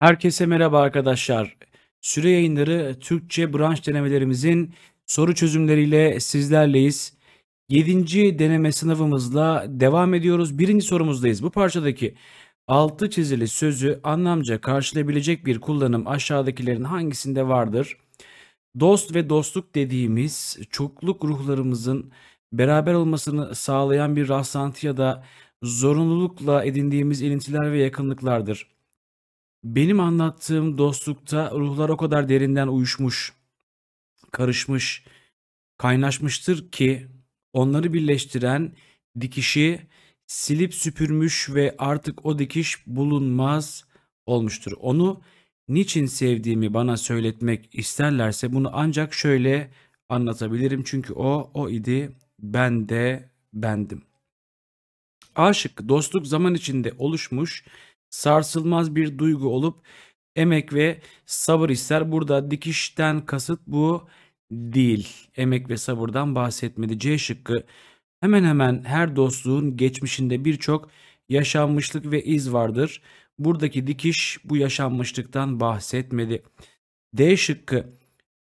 Herkese merhaba arkadaşlar. Süre yayınları e, Türkçe branş denemelerimizin soru çözümleriyle sizlerleyiz. 7. deneme sınavımızla devam ediyoruz. Birinci sorumuzdayız. Bu parçadaki altı çizili sözü anlamca karşılayabilecek bir kullanım aşağıdakilerin hangisinde vardır? Dost ve dostluk dediğimiz çokluk ruhlarımızın beraber olmasını sağlayan bir rastlantı ya da zorunlulukla edindiğimiz ilintiler ve yakınlıklardır. Benim anlattığım dostlukta ruhlar o kadar derinden uyuşmuş, karışmış, kaynaşmıştır ki onları birleştiren dikişi silip süpürmüş ve artık o dikiş bulunmaz olmuştur. Onu niçin sevdiğimi bana söyletmek isterlerse bunu ancak şöyle anlatabilirim. Çünkü o, o idi, ben de bendim. Aşık dostluk zaman içinde oluşmuş sarsılmaz bir duygu olup emek ve sabır ister. Burada dikişten kasıt bu değil. Emek ve sabırdan bahsetmedi. C şıkkı hemen hemen her dostluğun geçmişinde birçok yaşanmışlık ve iz vardır. Buradaki dikiş bu yaşanmışlıktan bahsetmedi. D şıkkı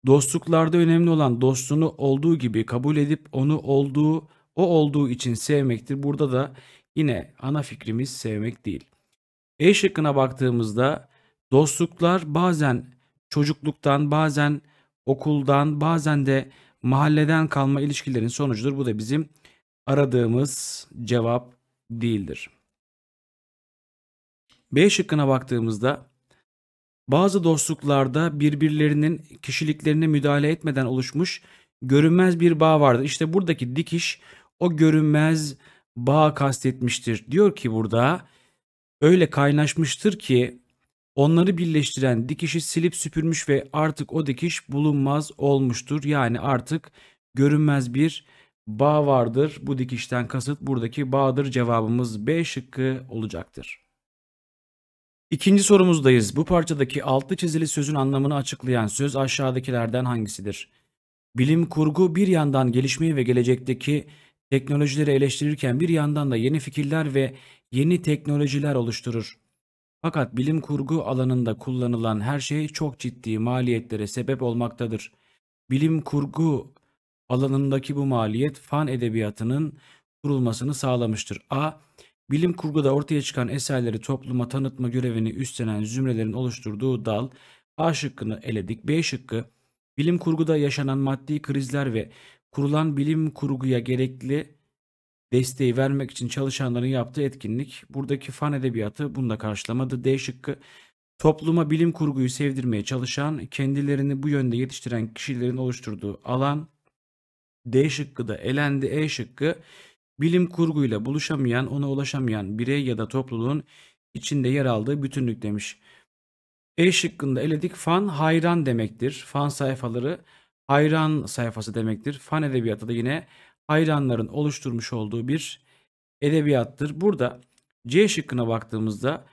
dostluklarda önemli olan dostunu olduğu gibi kabul edip onu olduğu o olduğu için sevmektir. Burada da yine ana fikrimiz sevmek değil. E şıkkına baktığımızda dostluklar bazen çocukluktan, bazen okuldan, bazen de mahalleden kalma ilişkilerin sonucudur. Bu da bizim aradığımız cevap değildir. B şıkkına baktığımızda bazı dostluklarda birbirlerinin kişiliklerine müdahale etmeden oluşmuş görünmez bir bağ vardır. İşte buradaki dikiş o görünmez bağ kastetmiştir. Diyor ki burada öyle kaynaşmıştır ki onları birleştiren dikişi silip süpürmüş ve artık o dikiş bulunmaz olmuştur. Yani artık görünmez bir bağ vardır. Bu dikişten kasıt buradaki bağdır cevabımız B şıkkı olacaktır. İkinci sorumuzdayız. Bu parçadaki altı çizili sözün anlamını açıklayan söz aşağıdakilerden hangisidir? Bilim kurgu bir yandan gelişmeyi ve gelecekteki teknolojileri eleştirirken bir yandan da yeni fikirler ve yeni teknolojiler oluşturur. Fakat bilim kurgu alanında kullanılan her şey çok ciddi maliyetlere sebep olmaktadır. Bilim kurgu alanındaki bu maliyet fan edebiyatının kurulmasını sağlamıştır. A. Bilim kurguda ortaya çıkan eserleri topluma tanıtma görevini üstlenen zümrelerin oluşturduğu dal A şıkkını eledik. B şıkkı bilim kurguda yaşanan maddi krizler ve kurulan bilim kurguya gerekli desteği vermek için çalışanların yaptığı etkinlik. Buradaki fan edebiyatı bunu da karşılamadı. D şıkkı topluma bilim kurguyu sevdirmeye çalışan, kendilerini bu yönde yetiştiren kişilerin oluşturduğu alan. D şıkkı da elendi. E şıkkı bilim kurguyla buluşamayan, ona ulaşamayan birey ya da topluluğun içinde yer aldığı bütünlük demiş. E şıkkında eledik fan hayran demektir. Fan sayfaları hayran sayfası demektir. Fan edebiyatı da yine hayranların oluşturmuş olduğu bir edebiyattır. Burada C şıkkına baktığımızda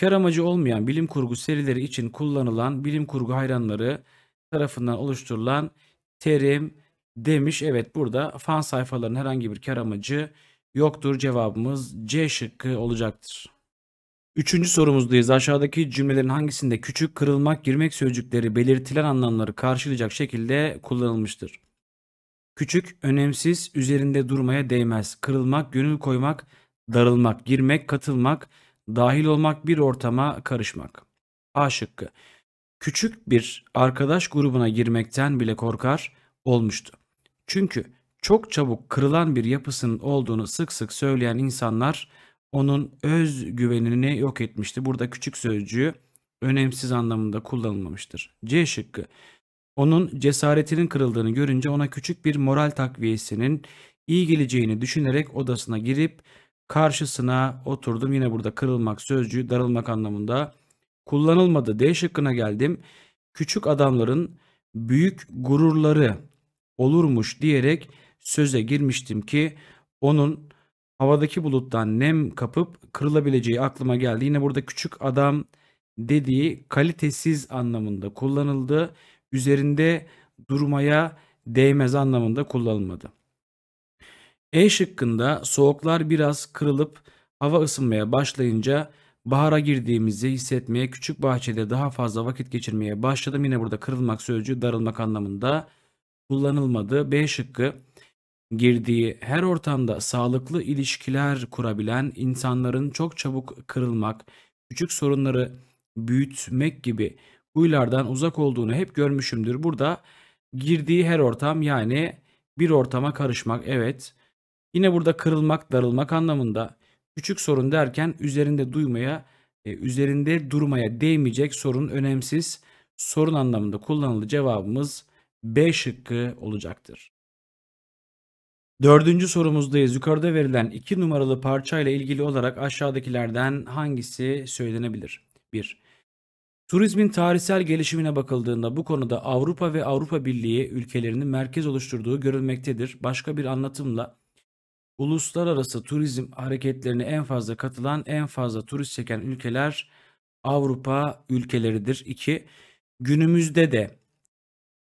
kar amacı olmayan bilim kurgu serileri için kullanılan bilim kurgu hayranları tarafından oluşturulan terim demiş. Evet burada fan sayfalarının herhangi bir kar amacı yoktur. Cevabımız C şıkkı olacaktır. Üçüncü sorumuzdayız. Aşağıdaki cümlelerin hangisinde küçük, kırılmak, girmek sözcükleri belirtilen anlamları karşılayacak şekilde kullanılmıştır? Küçük, önemsiz, üzerinde durmaya değmez. Kırılmak, gönül koymak, darılmak, girmek, katılmak, dahil olmak bir ortama karışmak. A şıkkı. Küçük bir arkadaş grubuna girmekten bile korkar olmuştu. Çünkü çok çabuk kırılan bir yapısının olduğunu sık sık söyleyen insanlar onun öz güvenini yok etmişti. Burada küçük sözcüğü önemsiz anlamında kullanılmamıştır. C şıkkı. Onun cesaretinin kırıldığını görünce ona küçük bir moral takviyesinin iyi geleceğini düşünerek odasına girip karşısına oturdum. Yine burada kırılmak sözcüğü darılmak anlamında kullanılmadı. D şıkkına geldim. Küçük adamların büyük gururları olurmuş diyerek söze girmiştim ki onun havadaki buluttan nem kapıp kırılabileceği aklıma geldi. Yine burada küçük adam dediği kalitesiz anlamında kullanıldı üzerinde durmaya değmez anlamında kullanılmadı. E şıkkında soğuklar biraz kırılıp hava ısınmaya başlayınca bahara girdiğimizi hissetmeye küçük bahçede daha fazla vakit geçirmeye başladım. Yine burada kırılmak sözcüğü darılmak anlamında kullanılmadı. B şıkkı girdiği her ortamda sağlıklı ilişkiler kurabilen insanların çok çabuk kırılmak, küçük sorunları büyütmek gibi huylardan uzak olduğunu hep görmüşümdür. Burada girdiği her ortam yani bir ortama karışmak evet. Yine burada kırılmak, darılmak anlamında küçük sorun derken üzerinde duymaya, e, üzerinde durmaya değmeyecek sorun önemsiz. Sorun anlamında kullanılı cevabımız B şıkkı olacaktır. Dördüncü sorumuzdayız. Yukarıda verilen iki numaralı parça ile ilgili olarak aşağıdakilerden hangisi söylenebilir? 1. Turizmin tarihsel gelişimine bakıldığında bu konuda Avrupa ve Avrupa Birliği ülkelerinin merkez oluşturduğu görülmektedir. Başka bir anlatımla uluslararası turizm hareketlerine en fazla katılan, en fazla turist çeken ülkeler Avrupa ülkeleridir. 2. Günümüzde de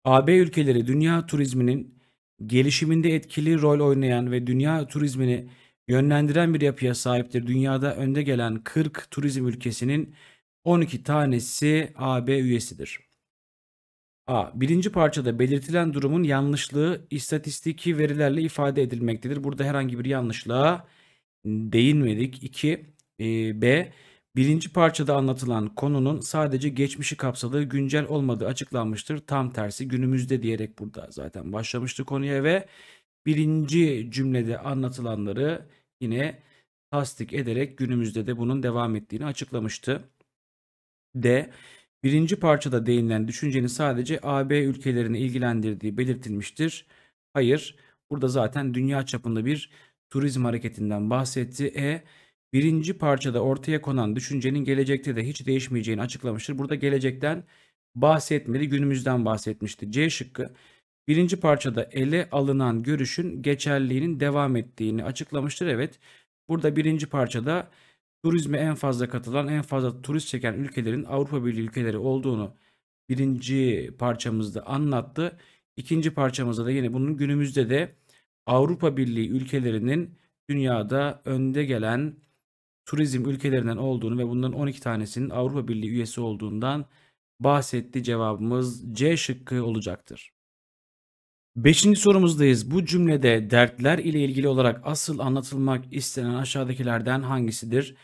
AB ülkeleri dünya turizminin gelişiminde etkili rol oynayan ve dünya turizmini yönlendiren bir yapıya sahiptir. Dünyada önde gelen 40 turizm ülkesinin 12 tanesi AB üyesidir. A. Birinci parçada belirtilen durumun yanlışlığı istatistiki verilerle ifade edilmektedir. Burada herhangi bir yanlışlığa değinmedik. 2. E, B. Birinci parçada anlatılan konunun sadece geçmişi kapsadığı güncel olmadığı açıklanmıştır. Tam tersi günümüzde diyerek burada zaten başlamıştı konuya ve birinci cümlede anlatılanları yine tasdik ederek günümüzde de bunun devam ettiğini açıklamıştı. D. Birinci parçada değinilen düşüncenin sadece AB ülkelerini ilgilendirdiği belirtilmiştir. Hayır, burada zaten dünya çapında bir turizm hareketinden bahsetti. E. Birinci parçada ortaya konan düşüncenin gelecekte de hiç değişmeyeceğini açıklamıştır. Burada gelecekten bahsetmedi, günümüzden bahsetmişti. C şıkkı. Birinci parçada ele alınan görüşün geçerliğinin devam ettiğini açıklamıştır. Evet, burada birinci parçada turizme en fazla katılan, en fazla turist çeken ülkelerin Avrupa Birliği ülkeleri olduğunu birinci parçamızda anlattı. İkinci parçamızda da yine bunun günümüzde de Avrupa Birliği ülkelerinin dünyada önde gelen turizm ülkelerinden olduğunu ve bunların 12 tanesinin Avrupa Birliği üyesi olduğundan bahsetti. Cevabımız C şıkkı olacaktır. Beşinci sorumuzdayız. Bu cümlede dertler ile ilgili olarak asıl anlatılmak istenen aşağıdakilerden hangisidir?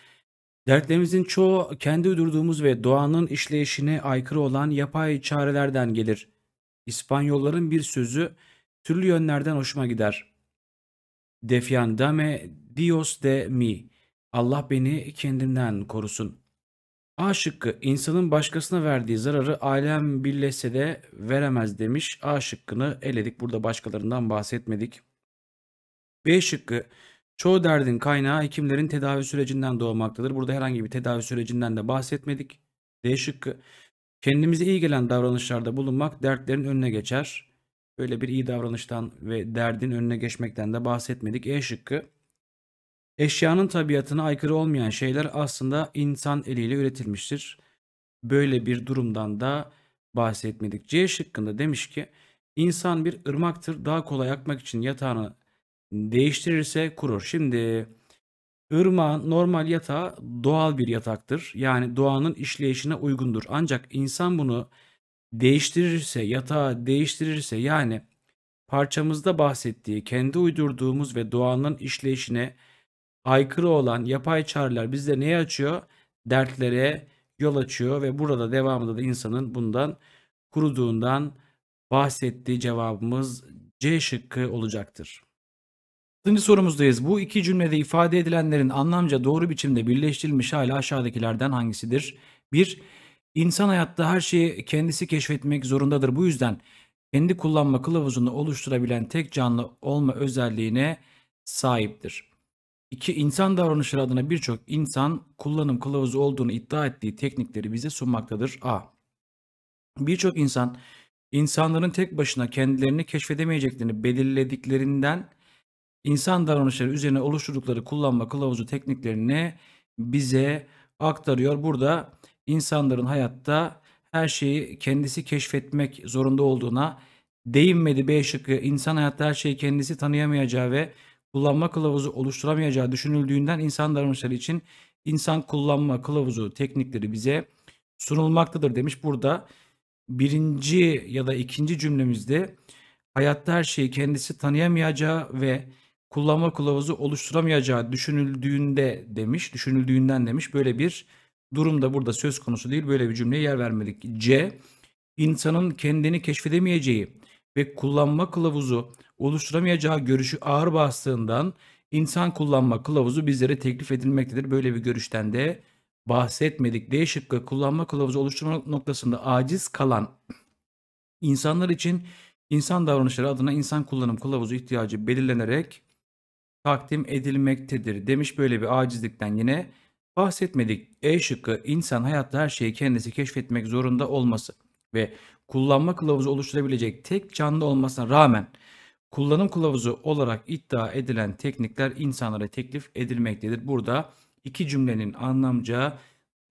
Dertlerimizin çoğu kendi uydurduğumuz ve doğanın işleyişine aykırı olan yapay çarelerden gelir. İspanyolların bir sözü türlü yönlerden hoşuma gider. Defiandame Dios de mi. Allah beni kendimden korusun. A şıkkı insanın başkasına verdiği zararı ailem birleşse de veremez demiş. A şıkkını eledik. Burada başkalarından bahsetmedik. B şıkkı Çoğu derdin kaynağı hekimlerin tedavi sürecinden doğmaktadır. Burada herhangi bir tedavi sürecinden de bahsetmedik. D şıkkı. Kendimize iyi gelen davranışlarda bulunmak dertlerin önüne geçer. Böyle bir iyi davranıştan ve derdin önüne geçmekten de bahsetmedik. E şıkkı. Eşyanın tabiatına aykırı olmayan şeyler aslında insan eliyle üretilmiştir. Böyle bir durumdan da bahsetmedik. C şıkkında demiş ki insan bir ırmaktır daha kolay akmak için yatağını Değiştirirse kurur. Şimdi ırmağın normal yatağı doğal bir yataktır. Yani doğanın işleyişine uygundur. Ancak insan bunu değiştirirse, yatağı değiştirirse yani parçamızda bahsettiği kendi uydurduğumuz ve doğanın işleyişine aykırı olan yapay çağrılar bizde neye açıyor? Dertlere yol açıyor ve burada devamında da insanın bundan kuruduğundan bahsettiği cevabımız C şıkkı olacaktır. Altıncı sorumuzdayız. Bu iki cümlede ifade edilenlerin anlamca doğru biçimde birleştirilmiş hali aşağıdakilerden hangisidir? 1. İnsan hayatta her şeyi kendisi keşfetmek zorundadır. Bu yüzden kendi kullanma kılavuzunu oluşturabilen tek canlı olma özelliğine sahiptir. 2. İnsan davranışları adına birçok insan kullanım kılavuzu olduğunu iddia ettiği teknikleri bize sunmaktadır. A. Birçok insan insanların tek başına kendilerini keşfedemeyeceklerini belirlediklerinden insan davranışları üzerine oluşturdukları kullanma kılavuzu tekniklerini bize aktarıyor. Burada insanların hayatta her şeyi kendisi keşfetmek zorunda olduğuna değinmedi B şıkkı. İnsan hayatta her şeyi kendisi tanıyamayacağı ve kullanma kılavuzu oluşturamayacağı düşünüldüğünden insan davranışları için insan kullanma kılavuzu teknikleri bize sunulmaktadır demiş. Burada birinci ya da ikinci cümlemizde hayatta her şeyi kendisi tanıyamayacağı ve kullanma kılavuzu oluşturamayacağı düşünüldüğünde demiş, düşünüldüğünden demiş. Böyle bir durum da burada söz konusu değil. Böyle bir cümleye yer vermedik. C. İnsanın kendini keşfedemeyeceği ve kullanma kılavuzu oluşturamayacağı görüşü ağır bastığından insan kullanma kılavuzu bizlere teklif edilmektedir. Böyle bir görüşten de bahsetmedik. D şıkkı kullanma kılavuzu oluşturma noktasında aciz kalan insanlar için insan davranışları adına insan kullanım kılavuzu ihtiyacı belirlenerek takdim edilmektedir demiş böyle bir acizlikten yine bahsetmedik. E şıkkı insan hayatta her şeyi kendisi keşfetmek zorunda olması ve kullanma kılavuzu oluşturabilecek tek canlı olmasına rağmen kullanım kılavuzu olarak iddia edilen teknikler insanlara teklif edilmektedir. Burada iki cümlenin anlamca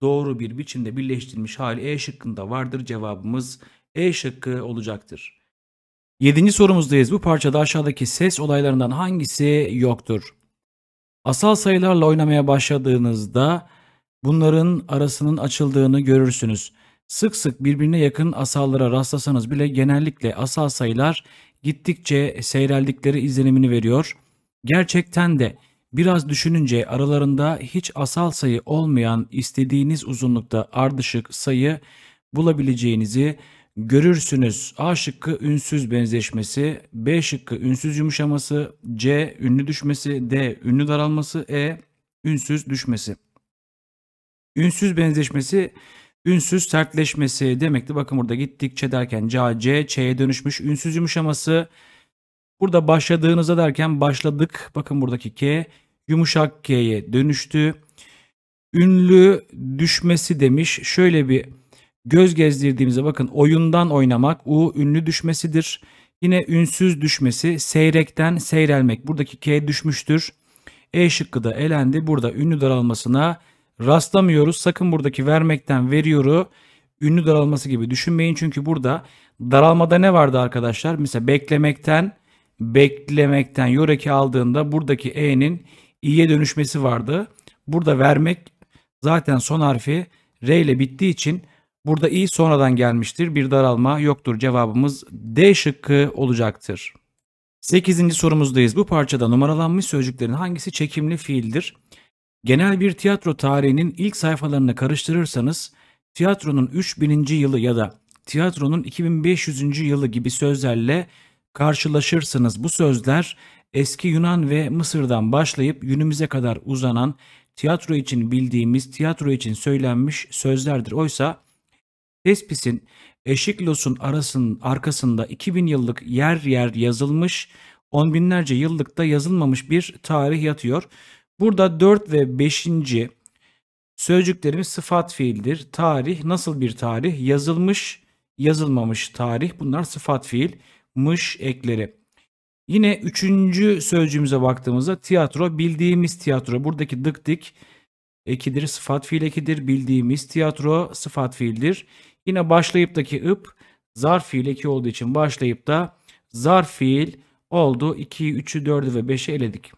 doğru bir biçimde birleştirilmiş hali E şıkkında vardır. Cevabımız E şıkkı olacaktır. Yedinci sorumuzdayız. Bu parçada aşağıdaki ses olaylarından hangisi yoktur? Asal sayılarla oynamaya başladığınızda bunların arasının açıldığını görürsünüz. Sık sık birbirine yakın asallara rastlasanız bile genellikle asal sayılar gittikçe seyreldikleri izlenimini veriyor. Gerçekten de biraz düşününce aralarında hiç asal sayı olmayan istediğiniz uzunlukta ardışık sayı bulabileceğinizi görürsünüz. A şıkkı ünsüz benzeşmesi, B şıkkı ünsüz yumuşaması, C ünlü düşmesi, D ünlü daralması, E ünsüz düşmesi. Ünsüz benzeşmesi ünsüz sertleşmesi demekti. Bakın burada gittikçe derken C, C, Ç'ye dönüşmüş. Ünsüz yumuşaması burada başladığınıza derken başladık. Bakın buradaki K yumuşak K'ye dönüştü. Ünlü düşmesi demiş. Şöyle bir Göz gezdirdiğimize bakın oyundan oynamak U ünlü düşmesidir. Yine ünsüz düşmesi seyrekten seyrelmek. Buradaki K düşmüştür. E şıkkı da elendi. Burada ünlü daralmasına rastlamıyoruz. Sakın buradaki vermekten veriyoru ünlü daralması gibi düşünmeyin. Çünkü burada daralmada ne vardı arkadaşlar? Mesela beklemekten beklemekten yoreki aldığında buradaki e'nin i'ye dönüşmesi vardı. Burada vermek zaten son harfi r ile bittiği için Burada i sonradan gelmiştir. Bir daralma yoktur. Cevabımız D şıkkı olacaktır. 8. sorumuzdayız. Bu parçada numaralanmış sözcüklerin hangisi çekimli fiildir? Genel bir tiyatro tarihinin ilk sayfalarını karıştırırsanız tiyatronun 3000. yılı ya da tiyatronun 2500. yılı gibi sözlerle karşılaşırsınız. Bu sözler eski Yunan ve Mısır'dan başlayıp günümüze kadar uzanan tiyatro için bildiğimiz, tiyatro için söylenmiş sözlerdir. Oysa Tespis'in Eşiklos'un arasının arkasında 2000 yıllık yer yer yazılmış, on binlerce yıllık da yazılmamış bir tarih yatıyor. Burada 4 ve 5. sözcüklerimiz sıfat fiildir. Tarih nasıl bir tarih? Yazılmış, yazılmamış tarih. Bunlar sıfat fiil, mış ekleri. Yine üçüncü sözcüğümüze baktığımızda tiyatro bildiğimiz tiyatro. Buradaki dık dik ekidir sıfat fiil ekidir. Bildiğimiz tiyatro sıfat fiildir. Yine başlayıp başlayıptaki ıp zarf fiil eki olduğu için başlayıp da zarf fiil oldu. 2'yi, 3'ü, 4'ü ve 5'i eledik.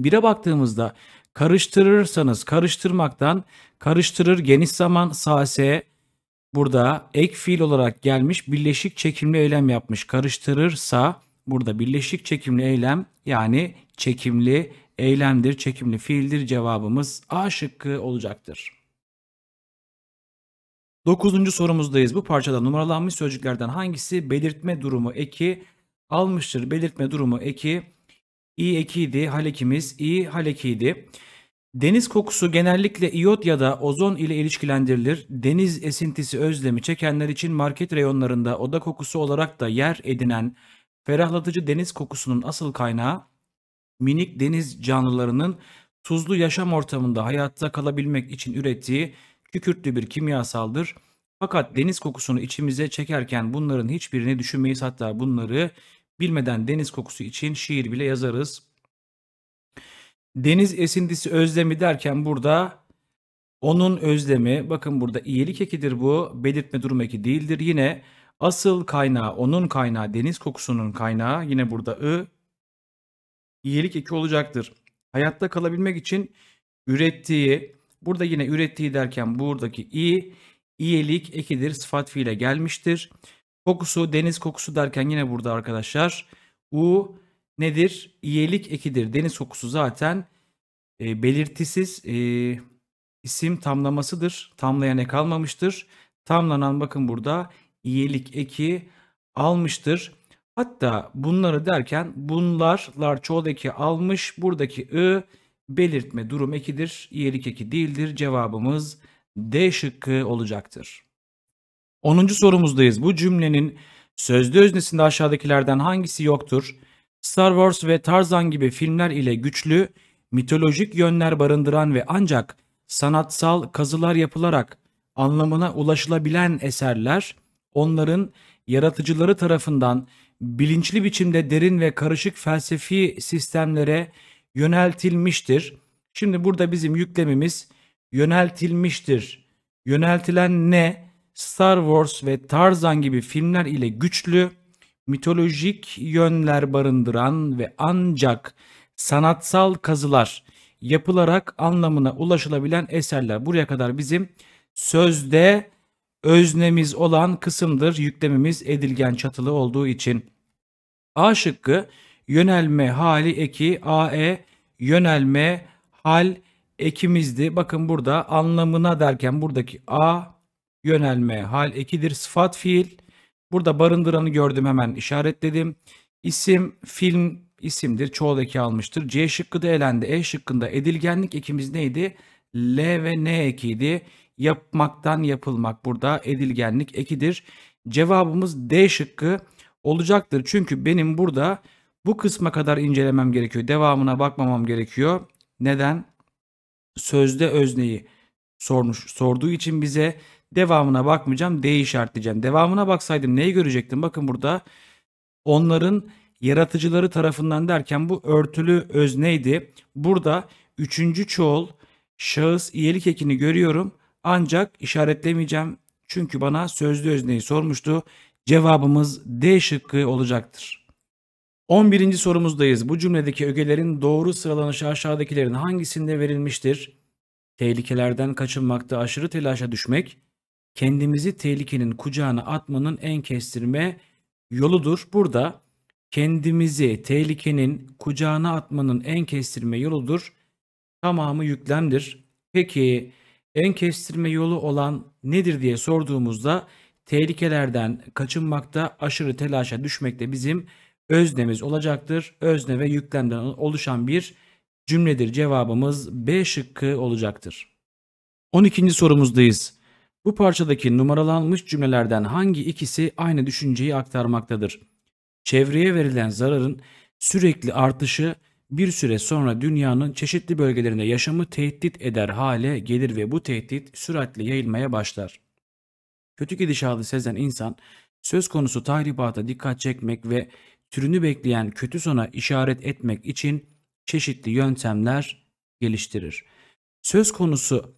1'e baktığımızda karıştırırsanız karıştırmaktan karıştırır geniş zaman sase burada ek fiil olarak gelmiş birleşik çekimli eylem yapmış. Karıştırırsa burada birleşik çekimli eylem yani çekimli eylemdir, çekimli fiildir cevabımız A şıkkı olacaktır. Dokuzuncu sorumuzdayız. Bu parçada numaralanmış sözcüklerden hangisi belirtme durumu eki almıştır? Belirtme durumu eki i ekiydi, hal ekimiz i hal Deniz kokusu genellikle iot ya da ozon ile ilişkilendirilir. Deniz esintisi özlemi çekenler için market reyonlarında oda kokusu olarak da yer edinen ferahlatıcı deniz kokusunun asıl kaynağı minik deniz canlılarının tuzlu yaşam ortamında hayatta kalabilmek için ürettiği kükürtlü bir kimyasaldır. Fakat deniz kokusunu içimize çekerken bunların hiçbirini düşünmeyiz. Hatta bunları bilmeden deniz kokusu için şiir bile yazarız. Deniz esintisi özlemi derken burada onun özlemi bakın burada iyilik ekidir bu belirtme durum eki değildir. Yine asıl kaynağı onun kaynağı deniz kokusunun kaynağı yine burada ı iyilik eki olacaktır. Hayatta kalabilmek için ürettiği Burada yine ürettiği derken buradaki i iyilik ekidir sıfat fiile gelmiştir. Kokusu deniz kokusu derken yine burada arkadaşlar u nedir? İyilik ekidir. Deniz kokusu zaten e, belirtisiz e, isim tamlamasıdır. Tamlayan ek almamıştır. Tamlanan bakın burada iyilik eki almıştır. Hatta bunları derken bunlarlar çoğul eki almış. Buradaki ı belirtme durum ekidir, iyilik eki değildir. Cevabımız D şıkkı olacaktır. 10. sorumuzdayız. Bu cümlenin sözlü öznesinde aşağıdakilerden hangisi yoktur? Star Wars ve Tarzan gibi filmler ile güçlü, mitolojik yönler barındıran ve ancak sanatsal kazılar yapılarak anlamına ulaşılabilen eserler onların yaratıcıları tarafından bilinçli biçimde derin ve karışık felsefi sistemlere yöneltilmiştir. Şimdi burada bizim yüklemimiz yöneltilmiştir. Yöneltilen ne? Star Wars ve Tarzan gibi filmler ile güçlü, mitolojik yönler barındıran ve ancak sanatsal kazılar yapılarak anlamına ulaşılabilen eserler. Buraya kadar bizim sözde öznemiz olan kısımdır. Yüklemimiz edilgen çatılı olduğu için. A şıkkı yönelme hali eki ae yönelme hal ekimizdi. Bakın burada anlamına derken buradaki a yönelme hal ekidir. Sıfat fiil. Burada barındıranı gördüm hemen işaretledim. İsim film isimdir. Çoğul eki almıştır. C şıkkı da elendi. E şıkkında edilgenlik ekimiz neydi? L ve N ekiydi. Yapmaktan yapılmak burada edilgenlik ekidir. Cevabımız D şıkkı olacaktır. Çünkü benim burada bu kısma kadar incelemem gerekiyor. Devamına bakmamam gerekiyor. Neden? Sözde özneyi sormuş sorduğu için bize devamına bakmayacağım. D işaretleyeceğim. Devamına baksaydım neyi görecektim? Bakın burada onların yaratıcıları tarafından derken bu örtülü özneydi. Burada üçüncü çoğul şahıs iyilik ekini görüyorum ancak işaretlemeyeceğim çünkü bana sözlü özneyi sormuştu. Cevabımız D şıkkı olacaktır. 11. sorumuzdayız. Bu cümledeki ögelerin doğru sıralanışı aşağıdakilerin hangisinde verilmiştir? Tehlikelerden kaçınmakta aşırı telaşa düşmek, kendimizi tehlikenin kucağına atmanın en kestirme yoludur. Burada kendimizi tehlikenin kucağına atmanın en kestirme yoludur. Tamamı yüklemdir. Peki en kestirme yolu olan nedir diye sorduğumuzda tehlikelerden kaçınmakta aşırı telaşa düşmekte bizim öznemiz olacaktır. Özne ve yüklemden oluşan bir cümledir. Cevabımız B şıkkı olacaktır. 12. sorumuzdayız. Bu parçadaki numaralanmış cümlelerden hangi ikisi aynı düşünceyi aktarmaktadır? Çevreye verilen zararın sürekli artışı bir süre sonra dünyanın çeşitli bölgelerinde yaşamı tehdit eder hale gelir ve bu tehdit süratle yayılmaya başlar. Kötü gidişatı sezen insan söz konusu tahribata dikkat çekmek ve türünü bekleyen kötü sona işaret etmek için çeşitli yöntemler geliştirir. Söz konusu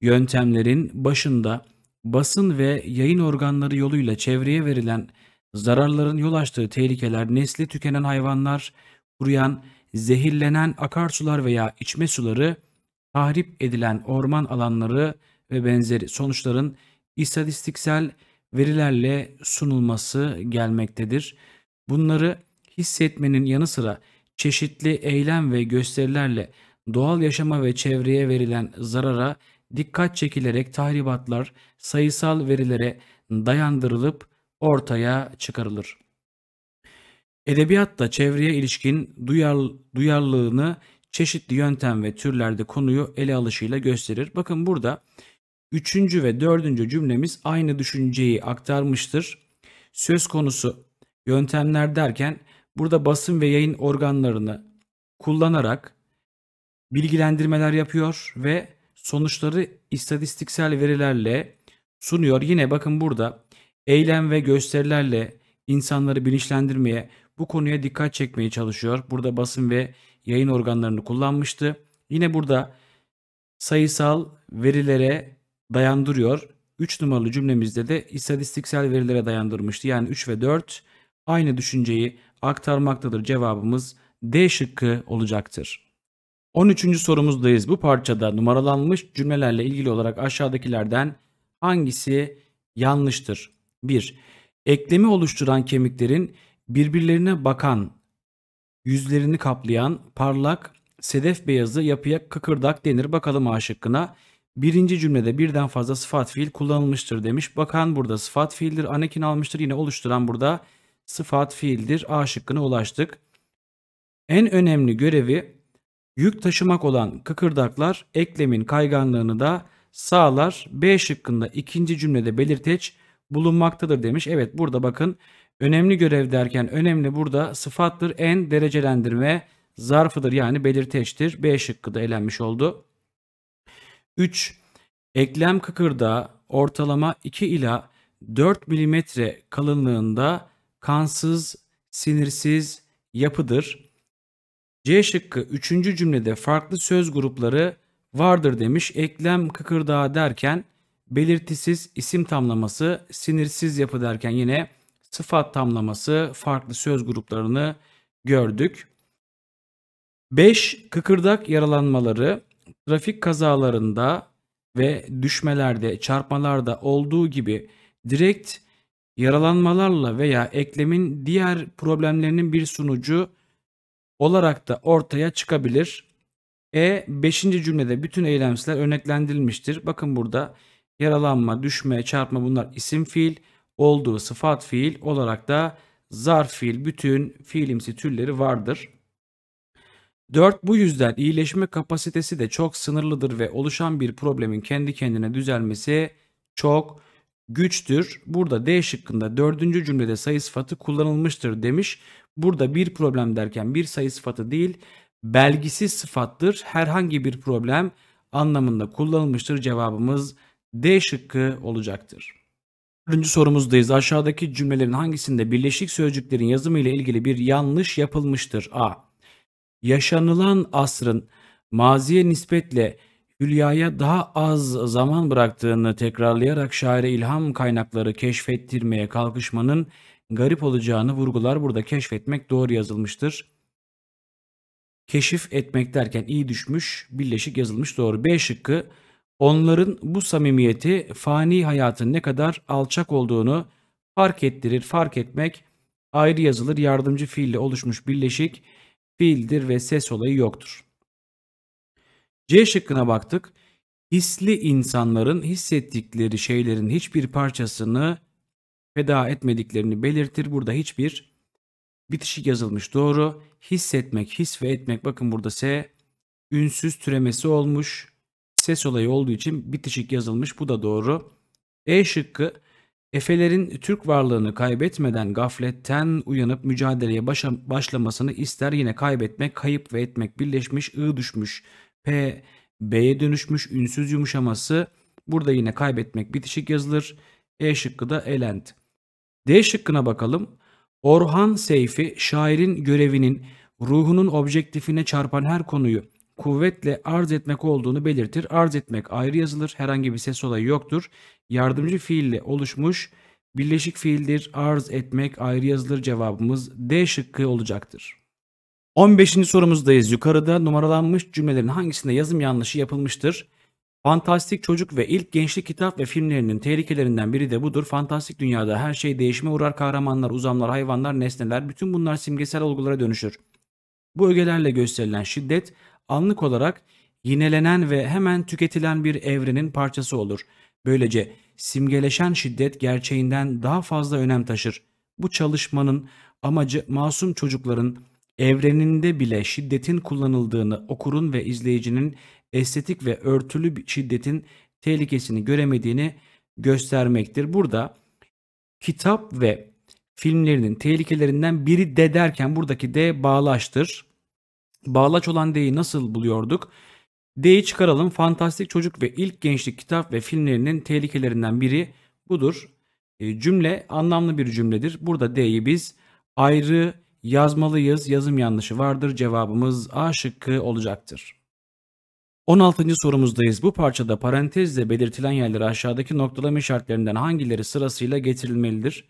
yöntemlerin başında basın ve yayın organları yoluyla çevreye verilen zararların yol açtığı tehlikeler nesli tükenen hayvanlar, kuruyan, zehirlenen akarsular veya içme suları, tahrip edilen orman alanları ve benzeri sonuçların istatistiksel verilerle sunulması gelmektedir. Bunları hissetmenin yanı sıra çeşitli eylem ve gösterilerle doğal yaşama ve çevreye verilen zarara dikkat çekilerek tahribatlar sayısal verilere dayandırılıp ortaya çıkarılır. Edebiyat da çevreye ilişkin duyar, duyarlılığını çeşitli yöntem ve türlerde konuyu ele alışıyla gösterir. Bakın burada üçüncü ve dördüncü cümlemiz aynı düşünceyi aktarmıştır. Söz konusu yöntemler derken burada basın ve yayın organlarını kullanarak bilgilendirmeler yapıyor ve sonuçları istatistiksel verilerle sunuyor. Yine bakın burada eylem ve gösterilerle insanları bilinçlendirmeye, bu konuya dikkat çekmeye çalışıyor. Burada basın ve yayın organlarını kullanmıştı. Yine burada sayısal verilere dayandırıyor. 3 numaralı cümlemizde de istatistiksel verilere dayandırmıştı. Yani 3 ve 4 aynı düşünceyi aktarmaktadır cevabımız D şıkkı olacaktır. 13. sorumuzdayız. Bu parçada numaralanmış cümlelerle ilgili olarak aşağıdakilerden hangisi yanlıştır? 1. Eklemi oluşturan kemiklerin birbirlerine bakan, yüzlerini kaplayan parlak sedef beyazı yapıya kıkırdak denir. Bakalım A şıkkına. Birinci cümlede birden fazla sıfat fiil kullanılmıştır demiş. Bakan burada sıfat fiildir. Anekin almıştır. Yine oluşturan burada sıfat fiildir. A şıkkına ulaştık. En önemli görevi yük taşımak olan kıkırdaklar eklemin kayganlığını da sağlar. B şıkkında ikinci cümlede belirteç bulunmaktadır demiş. Evet burada bakın önemli görev derken önemli burada sıfattır. En derecelendirme zarfıdır yani belirteçtir. B şıkkı da elenmiş oldu. 3. Eklem kıkırda ortalama 2 ila 4 mm kalınlığında kansız, sinirsiz yapıdır. C şıkkı 3. cümlede farklı söz grupları vardır demiş. Eklem kıkırdağı derken belirtisiz isim tamlaması, sinirsiz yapı derken yine sıfat tamlaması farklı söz gruplarını gördük. 5. Kıkırdak yaralanmaları trafik kazalarında ve düşmelerde, çarpmalarda olduğu gibi direkt yaralanmalarla veya eklemin diğer problemlerinin bir sunucu olarak da ortaya çıkabilir. E 5. cümlede bütün eylemsizler örneklendirilmiştir. Bakın burada yaralanma, düşme, çarpma bunlar isim fiil olduğu sıfat fiil olarak da zarf fiil bütün fiilimsi türleri vardır. 4. Bu yüzden iyileşme kapasitesi de çok sınırlıdır ve oluşan bir problemin kendi kendine düzelmesi çok güçtür. Burada D şıkkında dördüncü cümlede sayı sıfatı kullanılmıştır demiş. Burada bir problem derken bir sayı sıfatı değil belgisiz sıfattır. Herhangi bir problem anlamında kullanılmıştır. Cevabımız D şıkkı olacaktır. Dördüncü sorumuzdayız. Aşağıdaki cümlelerin hangisinde birleşik sözcüklerin yazımı ile ilgili bir yanlış yapılmıştır? A. Yaşanılan asrın maziye nispetle Hülya'ya daha az zaman bıraktığını tekrarlayarak şaire ilham kaynakları keşfettirmeye kalkışmanın garip olacağını vurgular. Burada keşfetmek doğru yazılmıştır. Keşif etmek derken iyi düşmüş, birleşik yazılmış doğru. B şıkkı onların bu samimiyeti fani hayatın ne kadar alçak olduğunu fark ettirir, fark etmek ayrı yazılır yardımcı fiille oluşmuş birleşik fiildir ve ses olayı yoktur. C şıkkına baktık. Hisli insanların hissettikleri şeylerin hiçbir parçasını feda etmediklerini belirtir. Burada hiçbir bitişik yazılmış doğru. Hissetmek, his ve etmek bakın burada S ünsüz türemesi olmuş. Ses olayı olduğu için bitişik yazılmış. Bu da doğru. E şıkkı Efelerin Türk varlığını kaybetmeden gafletten uyanıp mücadeleye başa, başlamasını ister yine kaybetmek, kayıp ve etmek birleşmiş, ığ düşmüş P, B'ye dönüşmüş ünsüz yumuşaması burada yine kaybetmek bitişik yazılır. E şıkkı da elent. D şıkkına bakalım. Orhan Seyfi şairin görevinin ruhunun objektifine çarpan her konuyu kuvvetle arz etmek olduğunu belirtir. Arz etmek ayrı yazılır. Herhangi bir ses olayı yoktur. Yardımcı fiille oluşmuş birleşik fiildir. Arz etmek ayrı yazılır cevabımız D şıkkı olacaktır. 15. sorumuzdayız. Yukarıda numaralanmış cümlelerin hangisinde yazım yanlışı yapılmıştır? Fantastik çocuk ve ilk gençlik kitap ve filmlerinin tehlikelerinden biri de budur. Fantastik dünyada her şey değişime uğrar. Kahramanlar, uzamlar, hayvanlar, nesneler bütün bunlar simgesel olgulara dönüşür. Bu ögelerle gösterilen şiddet anlık olarak yinelenen ve hemen tüketilen bir evrenin parçası olur. Böylece simgeleşen şiddet gerçeğinden daha fazla önem taşır. Bu çalışmanın amacı masum çocukların evreninde bile şiddetin kullanıldığını okurun ve izleyicinin estetik ve örtülü şiddetin tehlikesini göremediğini göstermektir. Burada kitap ve filmlerinin tehlikelerinden biri de derken buradaki de bağlaştır. Bağlaç olan D'yi nasıl buluyorduk? D'yi çıkaralım. Fantastik Çocuk ve ilk Gençlik kitap ve filmlerinin tehlikelerinden biri budur. E, cümle anlamlı bir cümledir. Burada D'yi biz ayrı Yazmalıyız, yazım yanlışı vardır. Cevabımız A şıkkı olacaktır. 16. sorumuzdayız. Bu parçada parantezle belirtilen yerlere aşağıdaki noktalama işaretlerinden hangileri sırasıyla getirilmelidir?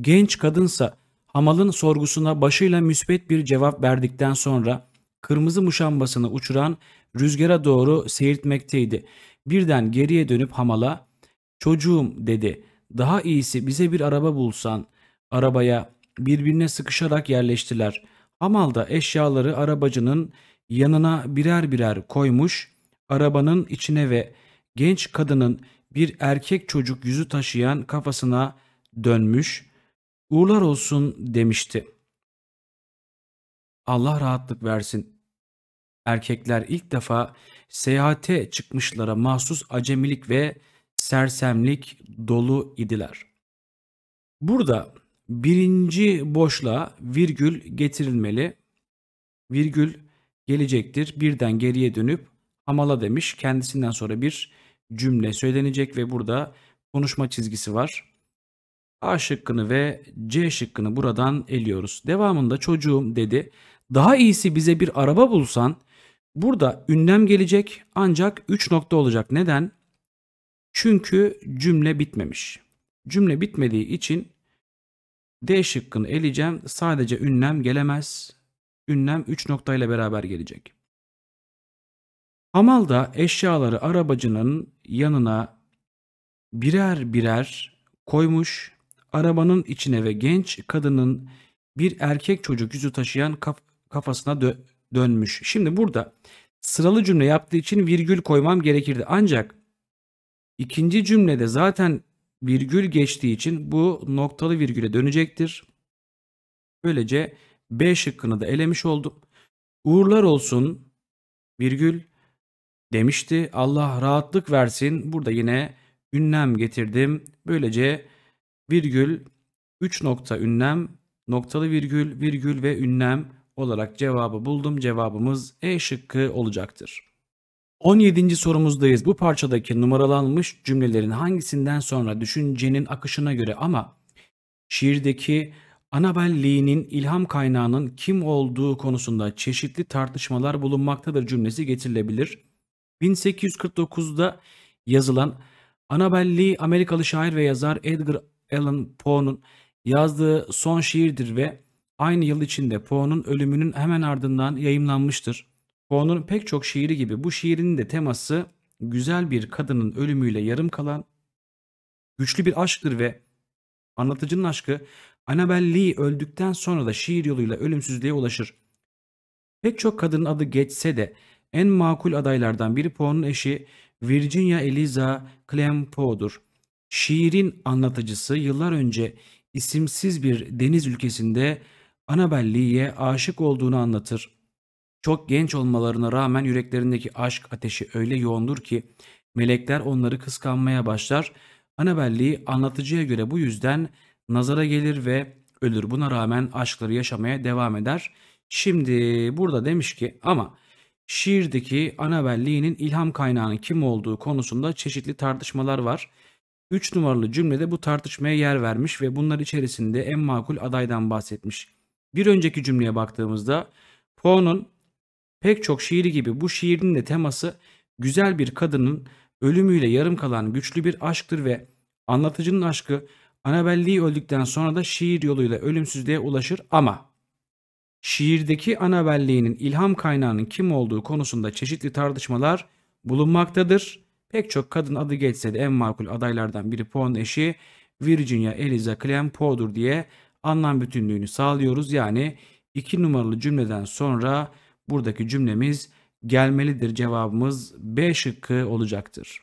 Genç kadınsa hamalın sorgusuna başıyla müspet bir cevap verdikten sonra kırmızı muşambasını uçuran rüzgara doğru seyirtmekteydi. Birden geriye dönüp hamala çocuğum dedi. Daha iyisi bize bir araba bulsan. Arabaya birbirine sıkışarak yerleştiler. Hamal da eşyaları arabacının yanına birer birer koymuş, arabanın içine ve genç kadının bir erkek çocuk yüzü taşıyan kafasına dönmüş, uğurlar olsun demişti. Allah rahatlık versin. Erkekler ilk defa seyahate çıkmışlara mahsus acemilik ve sersemlik dolu idiler. Burada birinci boşluğa virgül getirilmeli. Virgül gelecektir. Birden geriye dönüp hamala demiş. Kendisinden sonra bir cümle söylenecek ve burada konuşma çizgisi var. A şıkkını ve C şıkkını buradan eliyoruz. Devamında çocuğum dedi. Daha iyisi bize bir araba bulsan burada ünlem gelecek ancak 3 nokta olacak. Neden? Çünkü cümle bitmemiş. Cümle bitmediği için D şıkkını eleyeceğim. Sadece ünlem gelemez. Ünlem 3 noktayla beraber gelecek. Hamal da eşyaları arabacının yanına birer birer koymuş. Arabanın içine ve genç kadının bir erkek çocuk yüzü taşıyan kaf kafasına dö dönmüş. Şimdi burada sıralı cümle yaptığı için virgül koymam gerekirdi. Ancak ikinci cümlede zaten virgül geçtiği için bu noktalı virgüle dönecektir. Böylece B şıkkını da elemiş oldum. Uğurlar olsun virgül demişti. Allah rahatlık versin. Burada yine ünlem getirdim. Böylece virgül 3 nokta ünlem noktalı virgül virgül ve ünlem olarak cevabı buldum. Cevabımız E şıkkı olacaktır. 17. sorumuzdayız. Bu parçadaki numaralanmış cümlelerin hangisinden sonra düşüncenin akışına göre ama şiirdeki Anabel Lee'nin ilham kaynağının kim olduğu konusunda çeşitli tartışmalar bulunmaktadır cümlesi getirilebilir. 1849'da yazılan Anabel Lee Amerikalı şair ve yazar Edgar Allan Poe'nun yazdığı son şiirdir ve aynı yıl içinde Poe'nun ölümünün hemen ardından yayımlanmıştır. Poe'nun pek çok şiiri gibi bu şiirinin de teması güzel bir kadının ölümüyle yarım kalan güçlü bir aşktır ve anlatıcının aşkı Annabel Lee öldükten sonra da şiir yoluyla ölümsüzlüğe ulaşır. Pek çok kadının adı geçse de en makul adaylardan biri Poe'nun eşi Virginia Eliza Clem Poe'dur. Şiirin anlatıcısı yıllar önce isimsiz bir deniz ülkesinde Annabel Lee'ye aşık olduğunu anlatır. Çok genç olmalarına rağmen yüreklerindeki aşk ateşi öyle yoğundur ki melekler onları kıskanmaya başlar. Annabelli anlatıcıya göre bu yüzden nazara gelir ve ölür. Buna rağmen aşkları yaşamaya devam eder. Şimdi burada demiş ki ama şiirdeki Annabel ilham kaynağının kim olduğu konusunda çeşitli tartışmalar var. 3 numaralı cümlede bu tartışmaya yer vermiş ve bunlar içerisinde en makul adaydan bahsetmiş. Bir önceki cümleye baktığımızda Poe'nun Pek çok şiiri gibi bu şiirin de teması güzel bir kadının ölümüyle yarım kalan güçlü bir aşktır ve anlatıcının aşkı Anabelli'yi öldükten sonra da şiir yoluyla ölümsüzlüğe ulaşır ama şiirdeki Anabelli'nin ilham kaynağının kim olduğu konusunda çeşitli tartışmalar bulunmaktadır. Pek çok kadın adı geçse de en makul adaylardan biri Poe'nun eşi Virginia Eliza Clem Poe'dur diye anlam bütünlüğünü sağlıyoruz. Yani iki numaralı cümleden sonra Buradaki cümlemiz gelmelidir cevabımız B şıkkı olacaktır.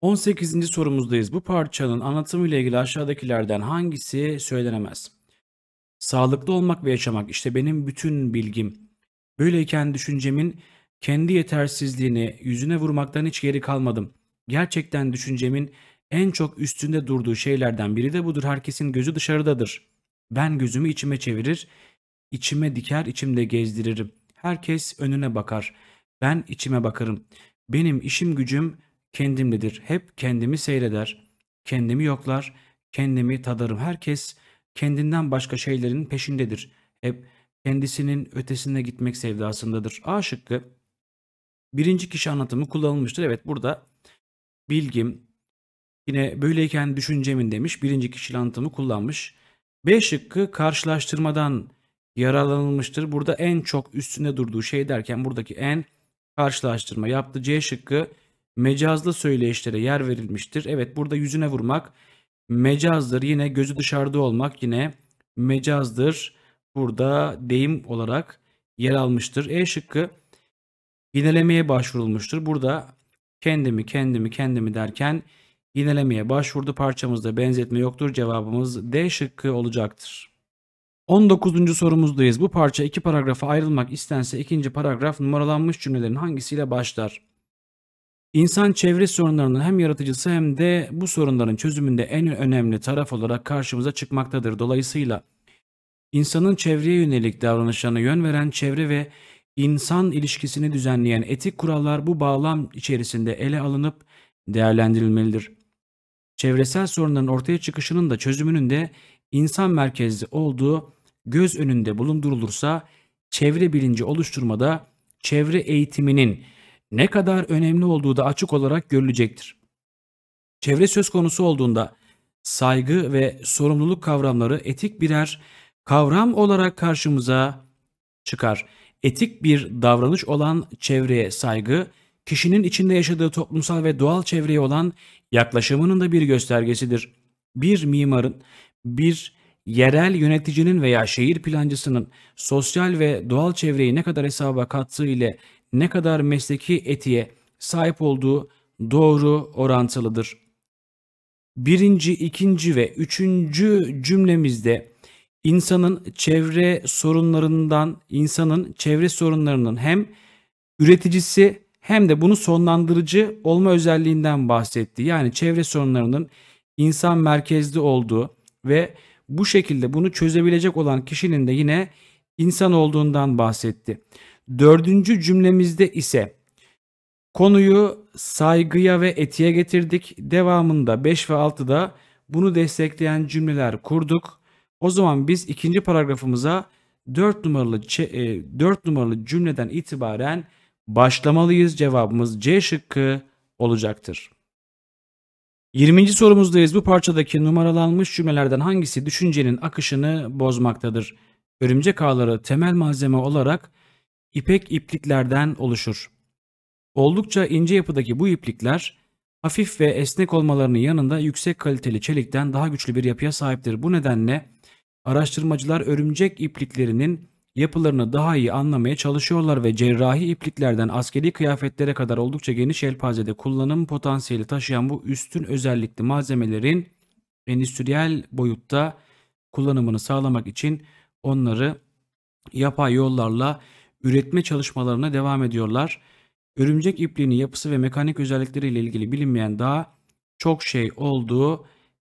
18. sorumuzdayız. Bu parçanın anlatımı ile ilgili aşağıdakilerden hangisi söylenemez? Sağlıklı olmak ve yaşamak işte benim bütün bilgim. Böyleyken düşüncemin kendi yetersizliğini yüzüne vurmaktan hiç geri kalmadım. Gerçekten düşüncemin en çok üstünde durduğu şeylerden biri de budur. Herkesin gözü dışarıdadır. Ben gözümü içime çevirir, içime diker, içimde gezdiririm. Herkes önüne bakar. Ben içime bakarım. Benim işim gücüm kendimdedir. Hep kendimi seyreder. Kendimi yoklar. Kendimi tadarım. Herkes kendinden başka şeylerin peşindedir. Hep kendisinin ötesine gitmek sevdasındadır. A şıkkı birinci kişi anlatımı kullanılmıştır. Evet burada bilgim yine böyleyken düşüncemin demiş birinci kişi anlatımı kullanmış. B şıkkı karşılaştırmadan yaralanılmıştır. Burada en çok üstünde durduğu şey derken buradaki en karşılaştırma yaptı. C şıkkı mecazlı söyleyişlere yer verilmiştir. Evet burada yüzüne vurmak mecazdır. Yine gözü dışarıda olmak yine mecazdır. Burada deyim olarak yer almıştır. E şıkkı yinelemeye başvurulmuştur. Burada kendimi kendimi kendimi derken yinelemeye başvurdu. Parçamızda benzetme yoktur. Cevabımız D şıkkı olacaktır. 19. sorumuzdayız. Bu parça iki paragrafa ayrılmak istense ikinci paragraf numaralanmış cümlelerin hangisiyle başlar? İnsan çevre sorunlarının hem yaratıcısı hem de bu sorunların çözümünde en önemli taraf olarak karşımıza çıkmaktadır. Dolayısıyla insanın çevreye yönelik davranışlarına yön veren çevre ve insan ilişkisini düzenleyen etik kurallar bu bağlam içerisinde ele alınıp değerlendirilmelidir. Çevresel sorunların ortaya çıkışının da çözümünün de insan merkezli olduğu göz önünde bulundurulursa çevre bilinci oluşturmada çevre eğitiminin ne kadar önemli olduğu da açık olarak görülecektir. Çevre söz konusu olduğunda saygı ve sorumluluk kavramları etik birer kavram olarak karşımıza çıkar. Etik bir davranış olan çevreye saygı, kişinin içinde yaşadığı toplumsal ve doğal çevreye olan yaklaşımının da bir göstergesidir. Bir mimarın, bir yerel yöneticinin veya şehir plancısının sosyal ve doğal çevreyi ne kadar hesaba kattığı ile ne kadar mesleki etiğe sahip olduğu doğru orantılıdır. Birinci, ikinci ve üçüncü cümlemizde insanın çevre sorunlarından, insanın çevre sorunlarının hem üreticisi hem de bunu sonlandırıcı olma özelliğinden bahsetti. Yani çevre sorunlarının insan merkezli olduğu ve bu şekilde bunu çözebilecek olan kişinin de yine insan olduğundan bahsetti. Dördüncü cümlemizde ise konuyu saygıya ve etiğe getirdik. Devamında 5 ve 6'da bunu destekleyen cümleler kurduk. O zaman biz ikinci paragrafımıza 4 numaralı 4 e, numaralı cümleden itibaren başlamalıyız. Cevabımız C şıkkı olacaktır. 20. sorumuzdayız. Bu parçadaki numaralanmış cümlelerden hangisi düşüncenin akışını bozmaktadır? Örümcek ağları temel malzeme olarak ipek ipliklerden oluşur. Oldukça ince yapıdaki bu iplikler hafif ve esnek olmalarının yanında yüksek kaliteli çelikten daha güçlü bir yapıya sahiptir. Bu nedenle araştırmacılar örümcek ipliklerinin yapılarını daha iyi anlamaya çalışıyorlar ve cerrahi ipliklerden askeri kıyafetlere kadar oldukça geniş elpazede kullanım potansiyeli taşıyan bu üstün özellikli malzemelerin endüstriyel boyutta kullanımını sağlamak için onları yapay yollarla üretme çalışmalarına devam ediyorlar. Örümcek ipliğinin yapısı ve mekanik özellikleriyle ilgili bilinmeyen daha çok şey olduğu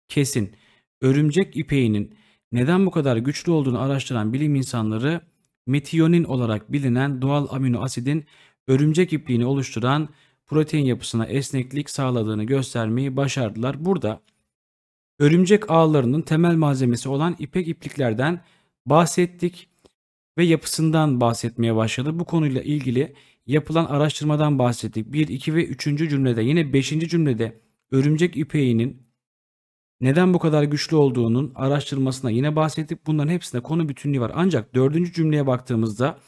kesin. Örümcek ipeğinin neden bu kadar güçlü olduğunu araştıran bilim insanları metiyonin olarak bilinen doğal amino asidin örümcek ipliğini oluşturan protein yapısına esneklik sağladığını göstermeyi başardılar. Burada örümcek ağlarının temel malzemesi olan ipek ipliklerden bahsettik ve yapısından bahsetmeye başladı. Bu konuyla ilgili yapılan araştırmadan bahsettik. 1, 2 ve 3. cümlede yine 5. cümlede örümcek ipeğinin neden bu kadar güçlü olduğunun araştırılmasına yine bahsettik. Bunların hepsinde konu bütünlüğü var. Ancak dördüncü cümleye baktığımızda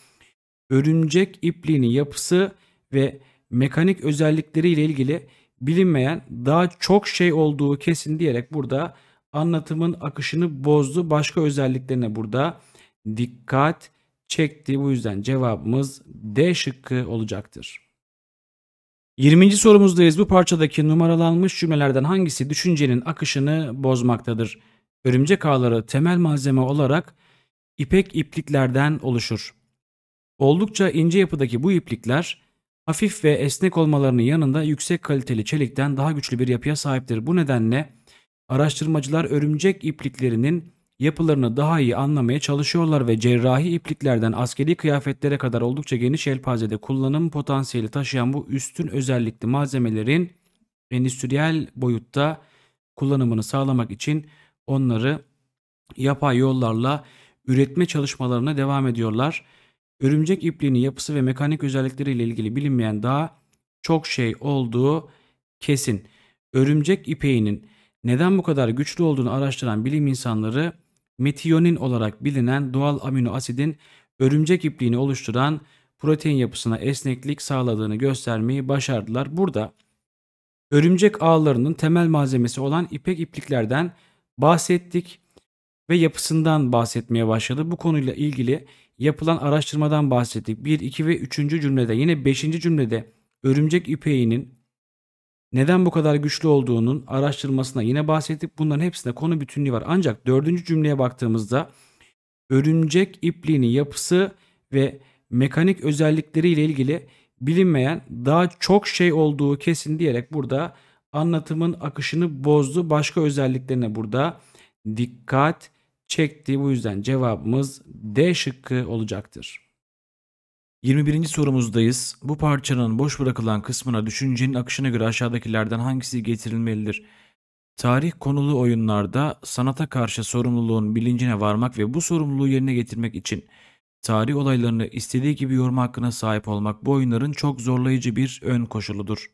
örümcek ipliğinin yapısı ve mekanik özellikleri ile ilgili bilinmeyen daha çok şey olduğu kesin diyerek burada anlatımın akışını bozdu. Başka özelliklerine burada dikkat çekti. Bu yüzden cevabımız D şıkkı olacaktır. 20. sorumuzdayız. Bu parçadaki numaralanmış cümlelerden hangisi düşüncenin akışını bozmaktadır? Örümcek ağları temel malzeme olarak ipek ipliklerden oluşur. Oldukça ince yapıdaki bu iplikler hafif ve esnek olmalarının yanında yüksek kaliteli çelikten daha güçlü bir yapıya sahiptir. Bu nedenle araştırmacılar örümcek ipliklerinin yapılarını daha iyi anlamaya çalışıyorlar ve cerrahi ipliklerden askeri kıyafetlere kadar oldukça geniş elpazede kullanım potansiyeli taşıyan bu üstün özellikli malzemelerin endüstriyel boyutta kullanımını sağlamak için onları yapay yollarla üretme çalışmalarına devam ediyorlar. Örümcek ipliğinin yapısı ve mekanik özellikleriyle ilgili bilinmeyen daha çok şey olduğu kesin. Örümcek ipeğinin neden bu kadar güçlü olduğunu araştıran bilim insanları metiyonin olarak bilinen doğal amino asidin örümcek ipliğini oluşturan protein yapısına esneklik sağladığını göstermeyi başardılar. Burada örümcek ağlarının temel malzemesi olan ipek ipliklerden bahsettik ve yapısından bahsetmeye başladı. Bu konuyla ilgili yapılan araştırmadan bahsettik. 1, 2 ve 3. cümlede yine 5. cümlede örümcek ipeğinin neden bu kadar güçlü olduğunun araştırılmasına yine bahsettik. Bunların hepsinde konu bütünlüğü var. Ancak dördüncü cümleye baktığımızda örümcek ipliğinin yapısı ve mekanik özellikleriyle ilgili bilinmeyen daha çok şey olduğu kesin diyerek burada anlatımın akışını bozdu. Başka özelliklerine burada dikkat çekti. Bu yüzden cevabımız D şıkkı olacaktır. 21. sorumuzdayız. Bu parçanın boş bırakılan kısmına düşüncenin akışına göre aşağıdakilerden hangisi getirilmelidir? Tarih konulu oyunlarda sanata karşı sorumluluğun bilincine varmak ve bu sorumluluğu yerine getirmek için tarih olaylarını istediği gibi yorum hakkına sahip olmak bu oyunların çok zorlayıcı bir ön koşuludur.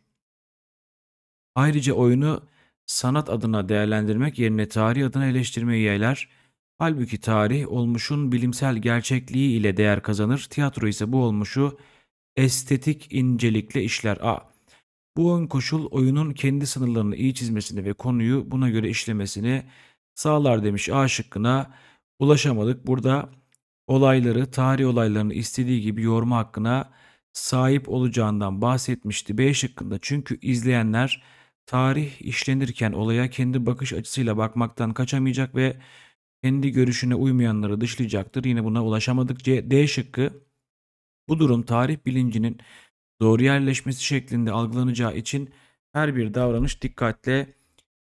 Ayrıca oyunu sanat adına değerlendirmek yerine tarih adına eleştirmeyi yaylar Halbuki tarih olmuşun bilimsel gerçekliği ile değer kazanır, tiyatro ise bu olmuşu estetik incelikle işler. A. Bu ön koşul oyunun kendi sınırlarını iyi çizmesini ve konuyu buna göre işlemesini sağlar demiş A şıkkına. Ulaşamadık. Burada olayları, tarih olaylarını istediği gibi yorma hakkına sahip olacağından bahsetmişti B şıkkında. Çünkü izleyenler tarih işlenirken olaya kendi bakış açısıyla bakmaktan kaçamayacak ve kendi görüşüne uymayanları dışlayacaktır. Yine buna ulaşamadık. C, D şıkkı bu durum tarih bilincinin doğru yerleşmesi şeklinde algılanacağı için her bir davranış dikkatle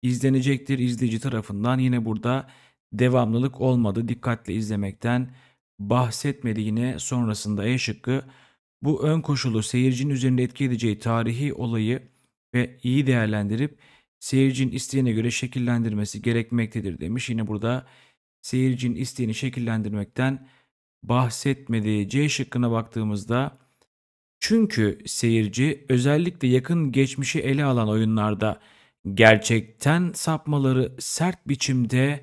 izlenecektir izleyici tarafından. Yine burada devamlılık olmadı. Dikkatle izlemekten bahsetmedi yine sonrasında E şıkkı. Bu ön koşulu seyircinin üzerinde etki edeceği tarihi olayı ve iyi değerlendirip seyircinin isteğine göre şekillendirmesi gerekmektedir demiş. Yine burada seyircinin isteğini şekillendirmekten bahsetmediği C şıkkına baktığımızda çünkü seyirci özellikle yakın geçmişi ele alan oyunlarda gerçekten sapmaları sert biçimde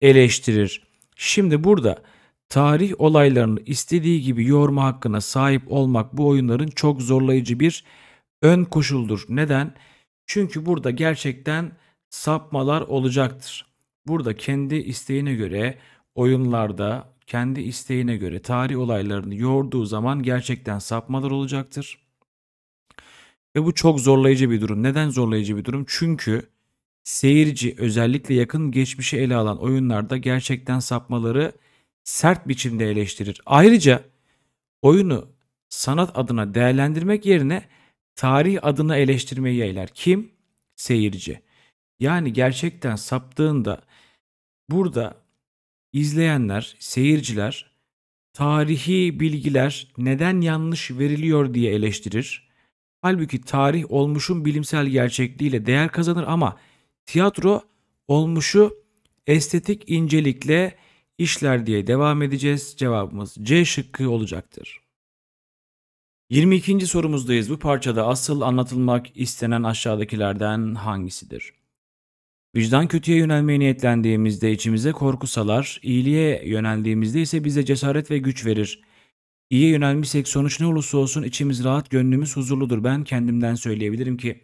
eleştirir. Şimdi burada tarih olaylarını istediği gibi yorma hakkına sahip olmak bu oyunların çok zorlayıcı bir ön koşuldur. Neden? Çünkü burada gerçekten sapmalar olacaktır burada kendi isteğine göre oyunlarda kendi isteğine göre tarih olaylarını yoğurduğu zaman gerçekten sapmalar olacaktır. Ve bu çok zorlayıcı bir durum. Neden zorlayıcı bir durum? Çünkü seyirci özellikle yakın geçmişi ele alan oyunlarda gerçekten sapmaları sert biçimde eleştirir. Ayrıca oyunu sanat adına değerlendirmek yerine tarih adına eleştirmeyi eyler. Kim? Seyirci. Yani gerçekten saptığında burada izleyenler, seyirciler tarihi bilgiler neden yanlış veriliyor diye eleştirir. Halbuki tarih olmuşun bilimsel gerçekliğiyle değer kazanır ama tiyatro olmuşu estetik incelikle işler diye devam edeceğiz. Cevabımız C şıkkı olacaktır. 22. sorumuzdayız. Bu parçada asıl anlatılmak istenen aşağıdakilerden hangisidir? Vicdan kötüye yönelmeye niyetlendiğimizde içimize korku salar, iyiliğe yöneldiğimizde ise bize cesaret ve güç verir. İyiye yönelmişsek sonuç ne olursa olsun içimiz rahat, gönlümüz huzurludur. Ben kendimden söyleyebilirim ki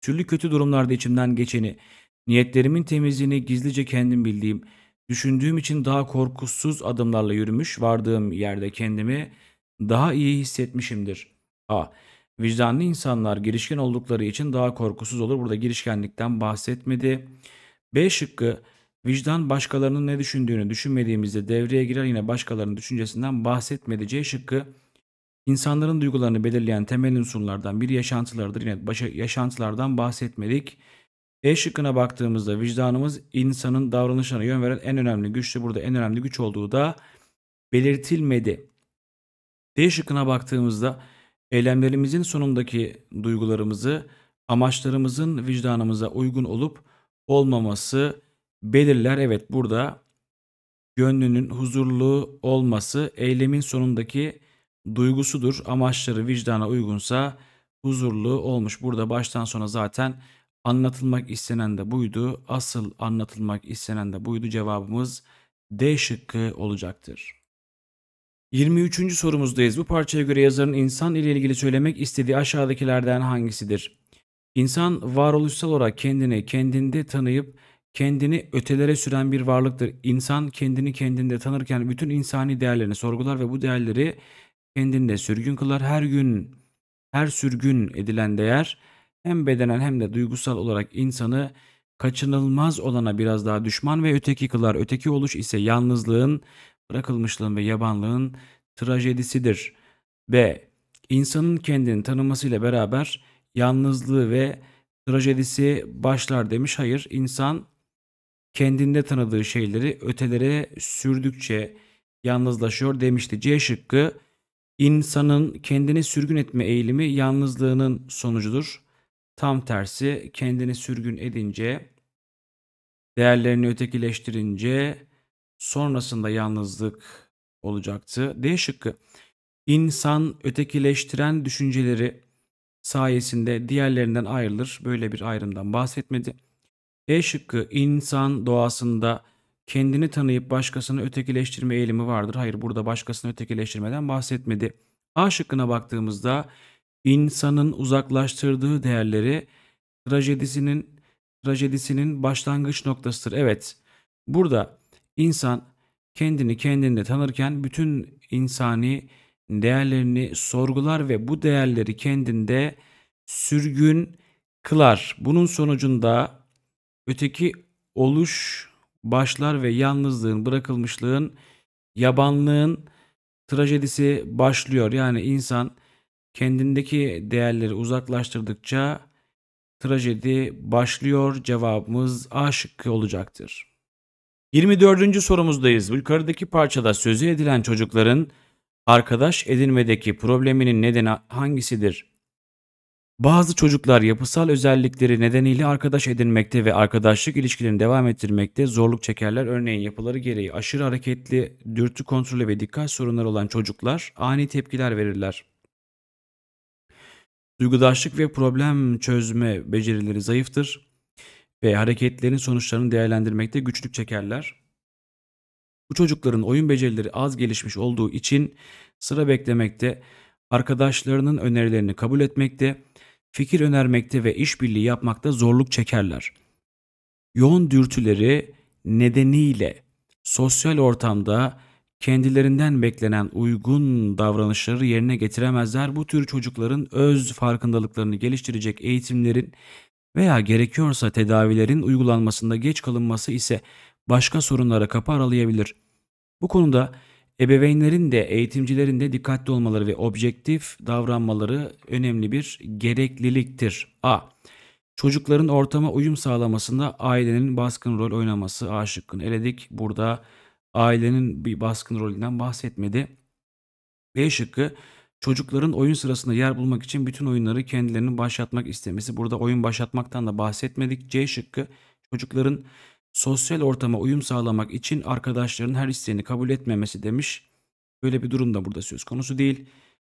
türlü kötü durumlarda içimden geçeni, niyetlerimin temizliğini gizlice kendim bildiğim, düşündüğüm için daha korkusuz adımlarla yürümüş, vardığım yerde kendimi daha iyi hissetmişimdir. A. Vicdanlı insanlar girişken oldukları için daha korkusuz olur. Burada girişkenlikten bahsetmedi. B şıkkı vicdan başkalarının ne düşündüğünü düşünmediğimizde devreye girer yine başkalarının düşüncesinden bahsetmedi. C şıkkı insanların duygularını belirleyen temel unsurlardan biri yaşantılardır. Yine başa, yaşantılardan bahsetmedik. E şıkkına baktığımızda vicdanımız insanın davranışlarına yön veren en önemli güçtü. Burada en önemli güç olduğu da belirtilmedi. D şıkkına baktığımızda eylemlerimizin sonundaki duygularımızı amaçlarımızın vicdanımıza uygun olup olmaması belirler. Evet burada gönlünün huzurlu olması eylemin sonundaki duygusudur. Amaçları vicdana uygunsa huzurlu olmuş. Burada baştan sona zaten anlatılmak istenen de buydu. Asıl anlatılmak istenen de buydu. Cevabımız D şıkkı olacaktır. 23. sorumuzdayız. Bu parçaya göre yazarın insan ile ilgili söylemek istediği aşağıdakilerden hangisidir? İnsan varoluşsal olarak kendini kendinde tanıyıp kendini ötelere süren bir varlıktır. İnsan kendini kendinde tanırken bütün insani değerlerini sorgular ve bu değerleri kendinde sürgün kılar. Her gün, her sürgün edilen değer hem bedenen hem de duygusal olarak insanı kaçınılmaz olana biraz daha düşman ve öteki kılar. Öteki oluş ise yalnızlığın, bırakılmışlığın ve yabanlığın trajedisidir. B. İnsanın kendini tanımasıyla beraber yalnızlığı ve trajedisi başlar demiş. Hayır, insan kendinde tanıdığı şeyleri ötelere sürdükçe yalnızlaşıyor demişti. C şıkkı insanın kendini sürgün etme eğilimi yalnızlığının sonucudur. Tam tersi kendini sürgün edince, değerlerini ötekileştirince sonrasında yalnızlık olacaktı. D şıkkı. İnsan ötekileştiren düşünceleri sayesinde diğerlerinden ayrılır. Böyle bir ayrımdan bahsetmedi. E şıkkı insan doğasında kendini tanıyıp başkasını ötekileştirme eğilimi vardır. Hayır burada başkasını ötekileştirmeden bahsetmedi. A şıkkına baktığımızda insanın uzaklaştırdığı değerleri trajedisinin trajedisinin başlangıç noktasıdır. Evet. Burada İnsan kendini kendinde tanırken bütün insani değerlerini sorgular ve bu değerleri kendinde sürgün kılar. Bunun sonucunda öteki oluş başlar ve yalnızlığın, bırakılmışlığın, yabanlığın trajedisi başlıyor. Yani insan kendindeki değerleri uzaklaştırdıkça trajedi başlıyor. Cevabımız A şıkkı olacaktır. 24. sorumuzdayız. Yukarıdaki parçada sözü edilen çocukların arkadaş edinmedeki probleminin nedeni hangisidir? Bazı çocuklar yapısal özellikleri nedeniyle arkadaş edinmekte ve arkadaşlık ilişkilerini devam ettirmekte zorluk çekerler. Örneğin yapıları gereği aşırı hareketli, dürtü kontrolü ve dikkat sorunları olan çocuklar ani tepkiler verirler. Duygudaşlık ve problem çözme becerileri zayıftır ve hareketlerin sonuçlarını değerlendirmekte güçlük çekerler. Bu çocukların oyun becerileri az gelişmiş olduğu için sıra beklemekte, arkadaşlarının önerilerini kabul etmekte, fikir önermekte ve işbirliği yapmakta zorluk çekerler. Yoğun dürtüleri nedeniyle sosyal ortamda kendilerinden beklenen uygun davranışları yerine getiremezler. Bu tür çocukların öz farkındalıklarını geliştirecek eğitimlerin veya gerekiyorsa tedavilerin uygulanmasında geç kalınması ise başka sorunlara kapı aralayabilir. Bu konuda ebeveynlerin de eğitimcilerin de dikkatli olmaları ve objektif davranmaları önemli bir gerekliliktir. A. Çocukların ortama uyum sağlamasında ailenin baskın rol oynaması A şıkkını eledik. Burada ailenin bir baskın rolünden bahsetmedi. B şıkkı Çocukların oyun sırasında yer bulmak için bütün oyunları kendilerinin başlatmak istemesi. Burada oyun başlatmaktan da bahsetmedik. C şıkkı çocukların sosyal ortama uyum sağlamak için arkadaşların her isteğini kabul etmemesi demiş. Böyle bir durum da burada söz konusu değil.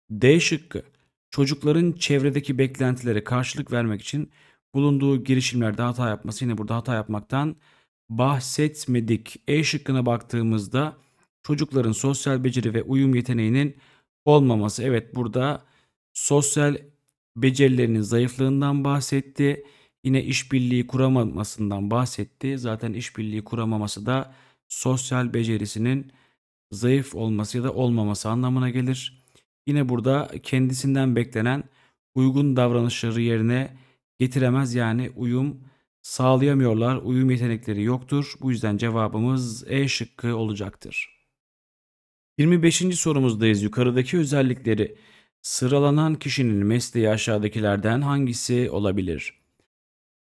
D şıkkı çocukların çevredeki beklentilere karşılık vermek için bulunduğu girişimlerde hata yapması yine burada hata yapmaktan bahsetmedik. E şıkkına baktığımızda çocukların sosyal beceri ve uyum yeteneğinin olmaması. Evet burada sosyal becerilerinin zayıflığından bahsetti. Yine işbirliği kuramamasından bahsetti. Zaten işbirliği kuramaması da sosyal becerisinin zayıf olması ya da olmaması anlamına gelir. Yine burada kendisinden beklenen uygun davranışları yerine getiremez yani uyum sağlayamıyorlar. Uyum yetenekleri yoktur. Bu yüzden cevabımız E şıkkı olacaktır. 25. sorumuzdayız. Yukarıdaki özellikleri sıralanan kişinin mesleği aşağıdakilerden hangisi olabilir?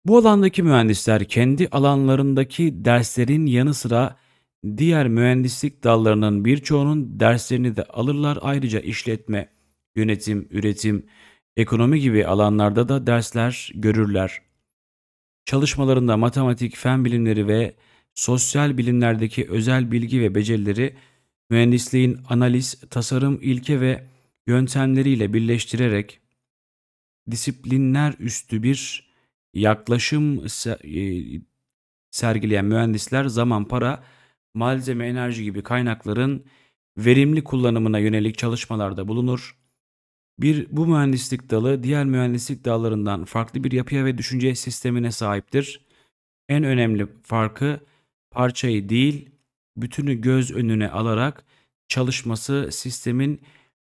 Bu alandaki mühendisler kendi alanlarındaki derslerin yanı sıra diğer mühendislik dallarının birçoğunun derslerini de alırlar. Ayrıca işletme, yönetim, üretim, ekonomi gibi alanlarda da dersler görürler. Çalışmalarında matematik, fen bilimleri ve sosyal bilimlerdeki özel bilgi ve becerileri mühendisliğin analiz, tasarım, ilke ve yöntemleriyle birleştirerek disiplinler üstü bir yaklaşım e, sergileyen mühendisler zaman, para, malzeme, enerji gibi kaynakların verimli kullanımına yönelik çalışmalarda bulunur. Bir bu mühendislik dalı diğer mühendislik dallarından farklı bir yapıya ve düşünce sistemine sahiptir. En önemli farkı parçayı değil, bütünü göz önüne alarak çalışması sistemin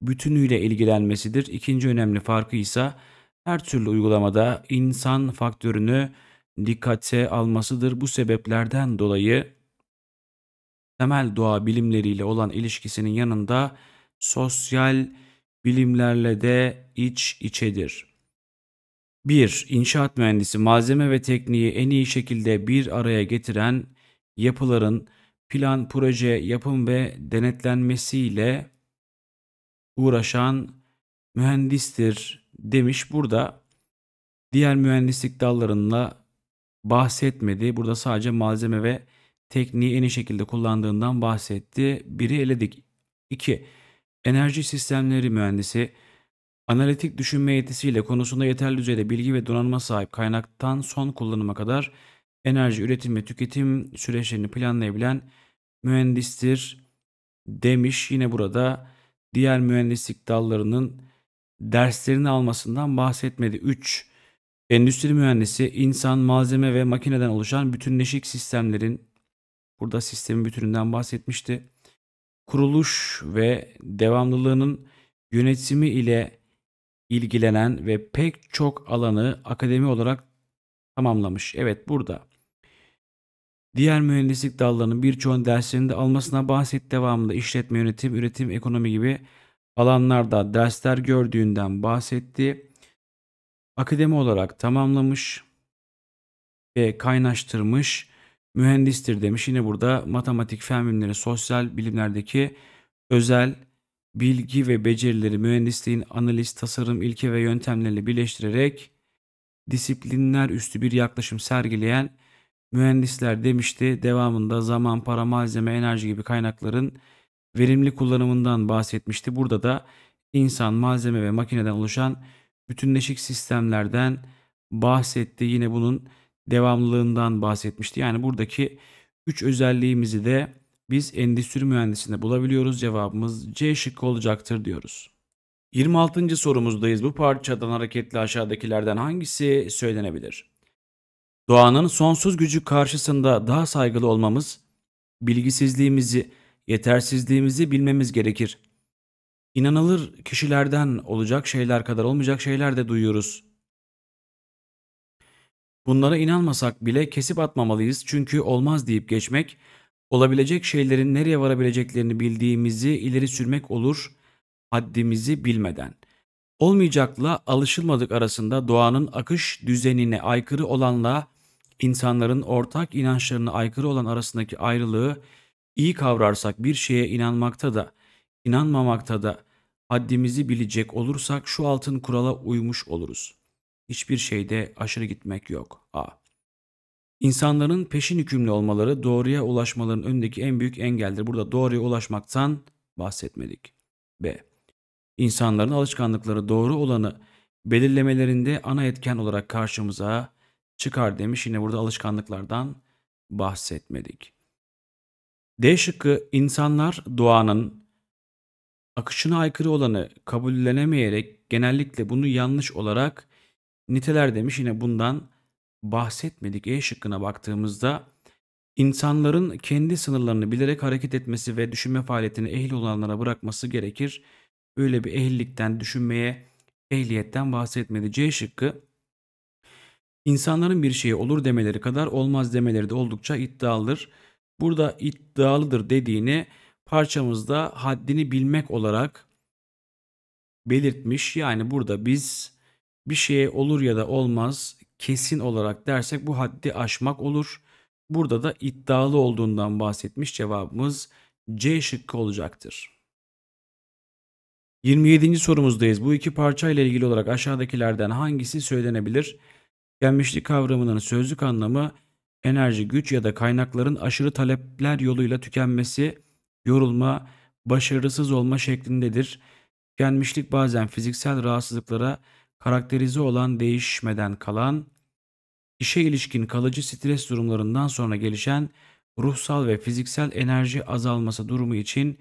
bütünüyle ilgilenmesidir. İkinci önemli farkı ise her türlü uygulamada insan faktörünü dikkate almasıdır. Bu sebeplerden dolayı temel doğa bilimleriyle olan ilişkisinin yanında sosyal bilimlerle de iç içedir. 1. İnşaat mühendisi malzeme ve tekniği en iyi şekilde bir araya getiren yapıların plan, proje, yapım ve denetlenmesiyle uğraşan mühendistir demiş. Burada diğer mühendislik dallarında bahsetmedi. Burada sadece malzeme ve tekniği en iyi şekilde kullandığından bahsetti. Biri eledik. 2. Enerji sistemleri mühendisi analitik düşünme yetisiyle konusunda yeterli düzeyde bilgi ve donanıma sahip kaynaktan son kullanıma kadar enerji üretim ve tüketim süreçlerini planlayabilen mühendistir demiş. Yine burada diğer mühendislik dallarının derslerini almasından bahsetmedi. 3. Endüstri mühendisi insan, malzeme ve makineden oluşan bütünleşik sistemlerin burada sistemin bütününden bahsetmişti. Kuruluş ve devamlılığının yönetimi ile ilgilenen ve pek çok alanı akademi olarak tamamlamış. Evet burada Diğer mühendislik dallarının birçoğun derslerinde almasına bahset devamında işletme yönetim, üretim, ekonomi gibi alanlarda dersler gördüğünden bahsetti. Akademi olarak tamamlamış ve kaynaştırmış mühendistir demiş. Yine burada matematik, fen bilimleri, sosyal bilimlerdeki özel bilgi ve becerileri mühendisliğin analiz, tasarım, ilke ve yöntemleriyle birleştirerek disiplinler üstü bir yaklaşım sergileyen mühendisler demişti. Devamında zaman, para, malzeme, enerji gibi kaynakların verimli kullanımından bahsetmişti. Burada da insan, malzeme ve makineden oluşan bütünleşik sistemlerden bahsetti. Yine bunun devamlılığından bahsetmişti. Yani buradaki 3 özelliğimizi de biz endüstri mühendisinde bulabiliyoruz. Cevabımız C şıkkı olacaktır diyoruz. 26. sorumuzdayız. Bu parçadan hareketli aşağıdakilerden hangisi söylenebilir? Doğanın sonsuz gücü karşısında daha saygılı olmamız, bilgisizliğimizi, yetersizliğimizi bilmemiz gerekir. İnanılır kişilerden olacak şeyler kadar olmayacak şeyler de duyuyoruz. Bunlara inanmasak bile kesip atmamalıyız çünkü olmaz deyip geçmek, olabilecek şeylerin nereye varabileceklerini bildiğimizi ileri sürmek olur haddimizi bilmeden. Olmayacakla alışılmadık arasında doğanın akış düzenine aykırı olanla İnsanların ortak inançlarına aykırı olan arasındaki ayrılığı iyi kavrarsak bir şeye inanmakta da, inanmamakta da haddimizi bilecek olursak şu altın kurala uymuş oluruz. Hiçbir şeyde aşırı gitmek yok. A. İnsanların peşin hükümlü olmaları doğruya ulaşmaların önündeki en büyük engeldir. Burada doğruya ulaşmaktan bahsetmedik. B. İnsanların alışkanlıkları doğru olanı belirlemelerinde ana etken olarak karşımıza çıkar demiş. Yine burada alışkanlıklardan bahsetmedik. D şıkkı insanlar doğanın akışına aykırı olanı kabullenemeyerek genellikle bunu yanlış olarak niteler demiş. Yine bundan bahsetmedik. E şıkkına baktığımızda insanların kendi sınırlarını bilerek hareket etmesi ve düşünme faaliyetini ehil olanlara bırakması gerekir. Öyle bir ehillikten düşünmeye ehliyetten bahsetmedi. C şıkkı İnsanların bir şeye olur demeleri kadar olmaz demeleri de oldukça iddialıdır. Burada iddialıdır dediğini parçamızda haddini bilmek olarak belirtmiş. Yani burada biz bir şeye olur ya da olmaz kesin olarak dersek bu haddi aşmak olur. Burada da iddialı olduğundan bahsetmiş cevabımız C şıkkı olacaktır. 27. sorumuzdayız. Bu iki parça ile ilgili olarak aşağıdakilerden hangisi söylenebilir? Tükenmişlik kavramının sözlük anlamı enerji, güç ya da kaynakların aşırı talepler yoluyla tükenmesi, yorulma, başarısız olma şeklindedir. Tükenmişlik bazen fiziksel rahatsızlıklara karakterize olan değişmeden kalan, işe ilişkin kalıcı stres durumlarından sonra gelişen ruhsal ve fiziksel enerji azalması durumu için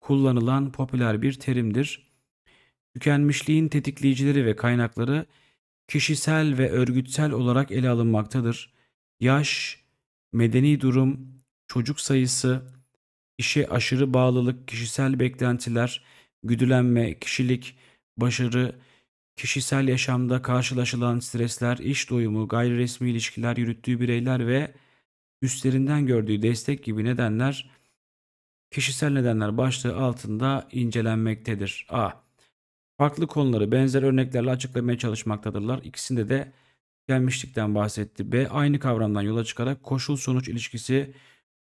kullanılan popüler bir terimdir. Tükenmişliğin tetikleyicileri ve kaynakları kişisel ve örgütsel olarak ele alınmaktadır. Yaş, medeni durum, çocuk sayısı, işe aşırı bağlılık, kişisel beklentiler, güdülenme, kişilik, başarı, kişisel yaşamda karşılaşılan stresler, iş doyumu, gayri resmi ilişkiler yürüttüğü bireyler ve üstlerinden gördüğü destek gibi nedenler kişisel nedenler başlığı altında incelenmektedir. A farklı konuları benzer örneklerle açıklamaya çalışmaktadırlar. İkisinde de gelmişlikten bahsetti. B. Aynı kavramdan yola çıkarak koşul sonuç ilişkisi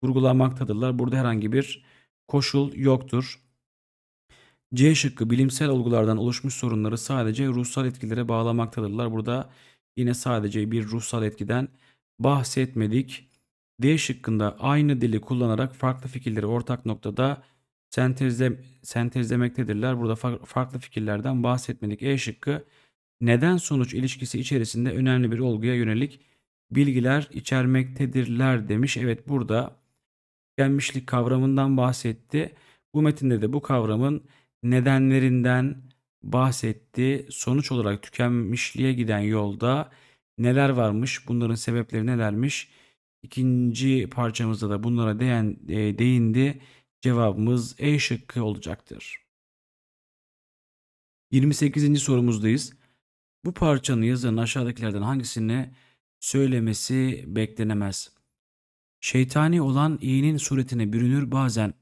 vurgulamaktadırlar. Burada herhangi bir koşul yoktur. C şıkkı bilimsel olgulardan oluşmuş sorunları sadece ruhsal etkilere bağlamaktadırlar. Burada yine sadece bir ruhsal etkiden bahsetmedik. D şıkkında aynı dili kullanarak farklı fikirleri ortak noktada sentezle, sentezlemektedirler. Burada fa- farklı fikirlerden bahsetmedik. E şıkkı neden sonuç ilişkisi içerisinde önemli bir olguya yönelik bilgiler içermektedirler demiş. Evet burada gelmişlik kavramından bahsetti. Bu metinde de bu kavramın nedenlerinden bahsetti. Sonuç olarak tükenmişliğe giden yolda neler varmış, bunların sebepleri nelermiş? İkinci parçamızda da bunlara değen, e, değindi. Cevabımız E şıkkı olacaktır. 28. sorumuzdayız. Bu parçanın yazan aşağıdakilerden hangisini söylemesi beklenemez. Şeytani olan iyinin suretine bürünür bazen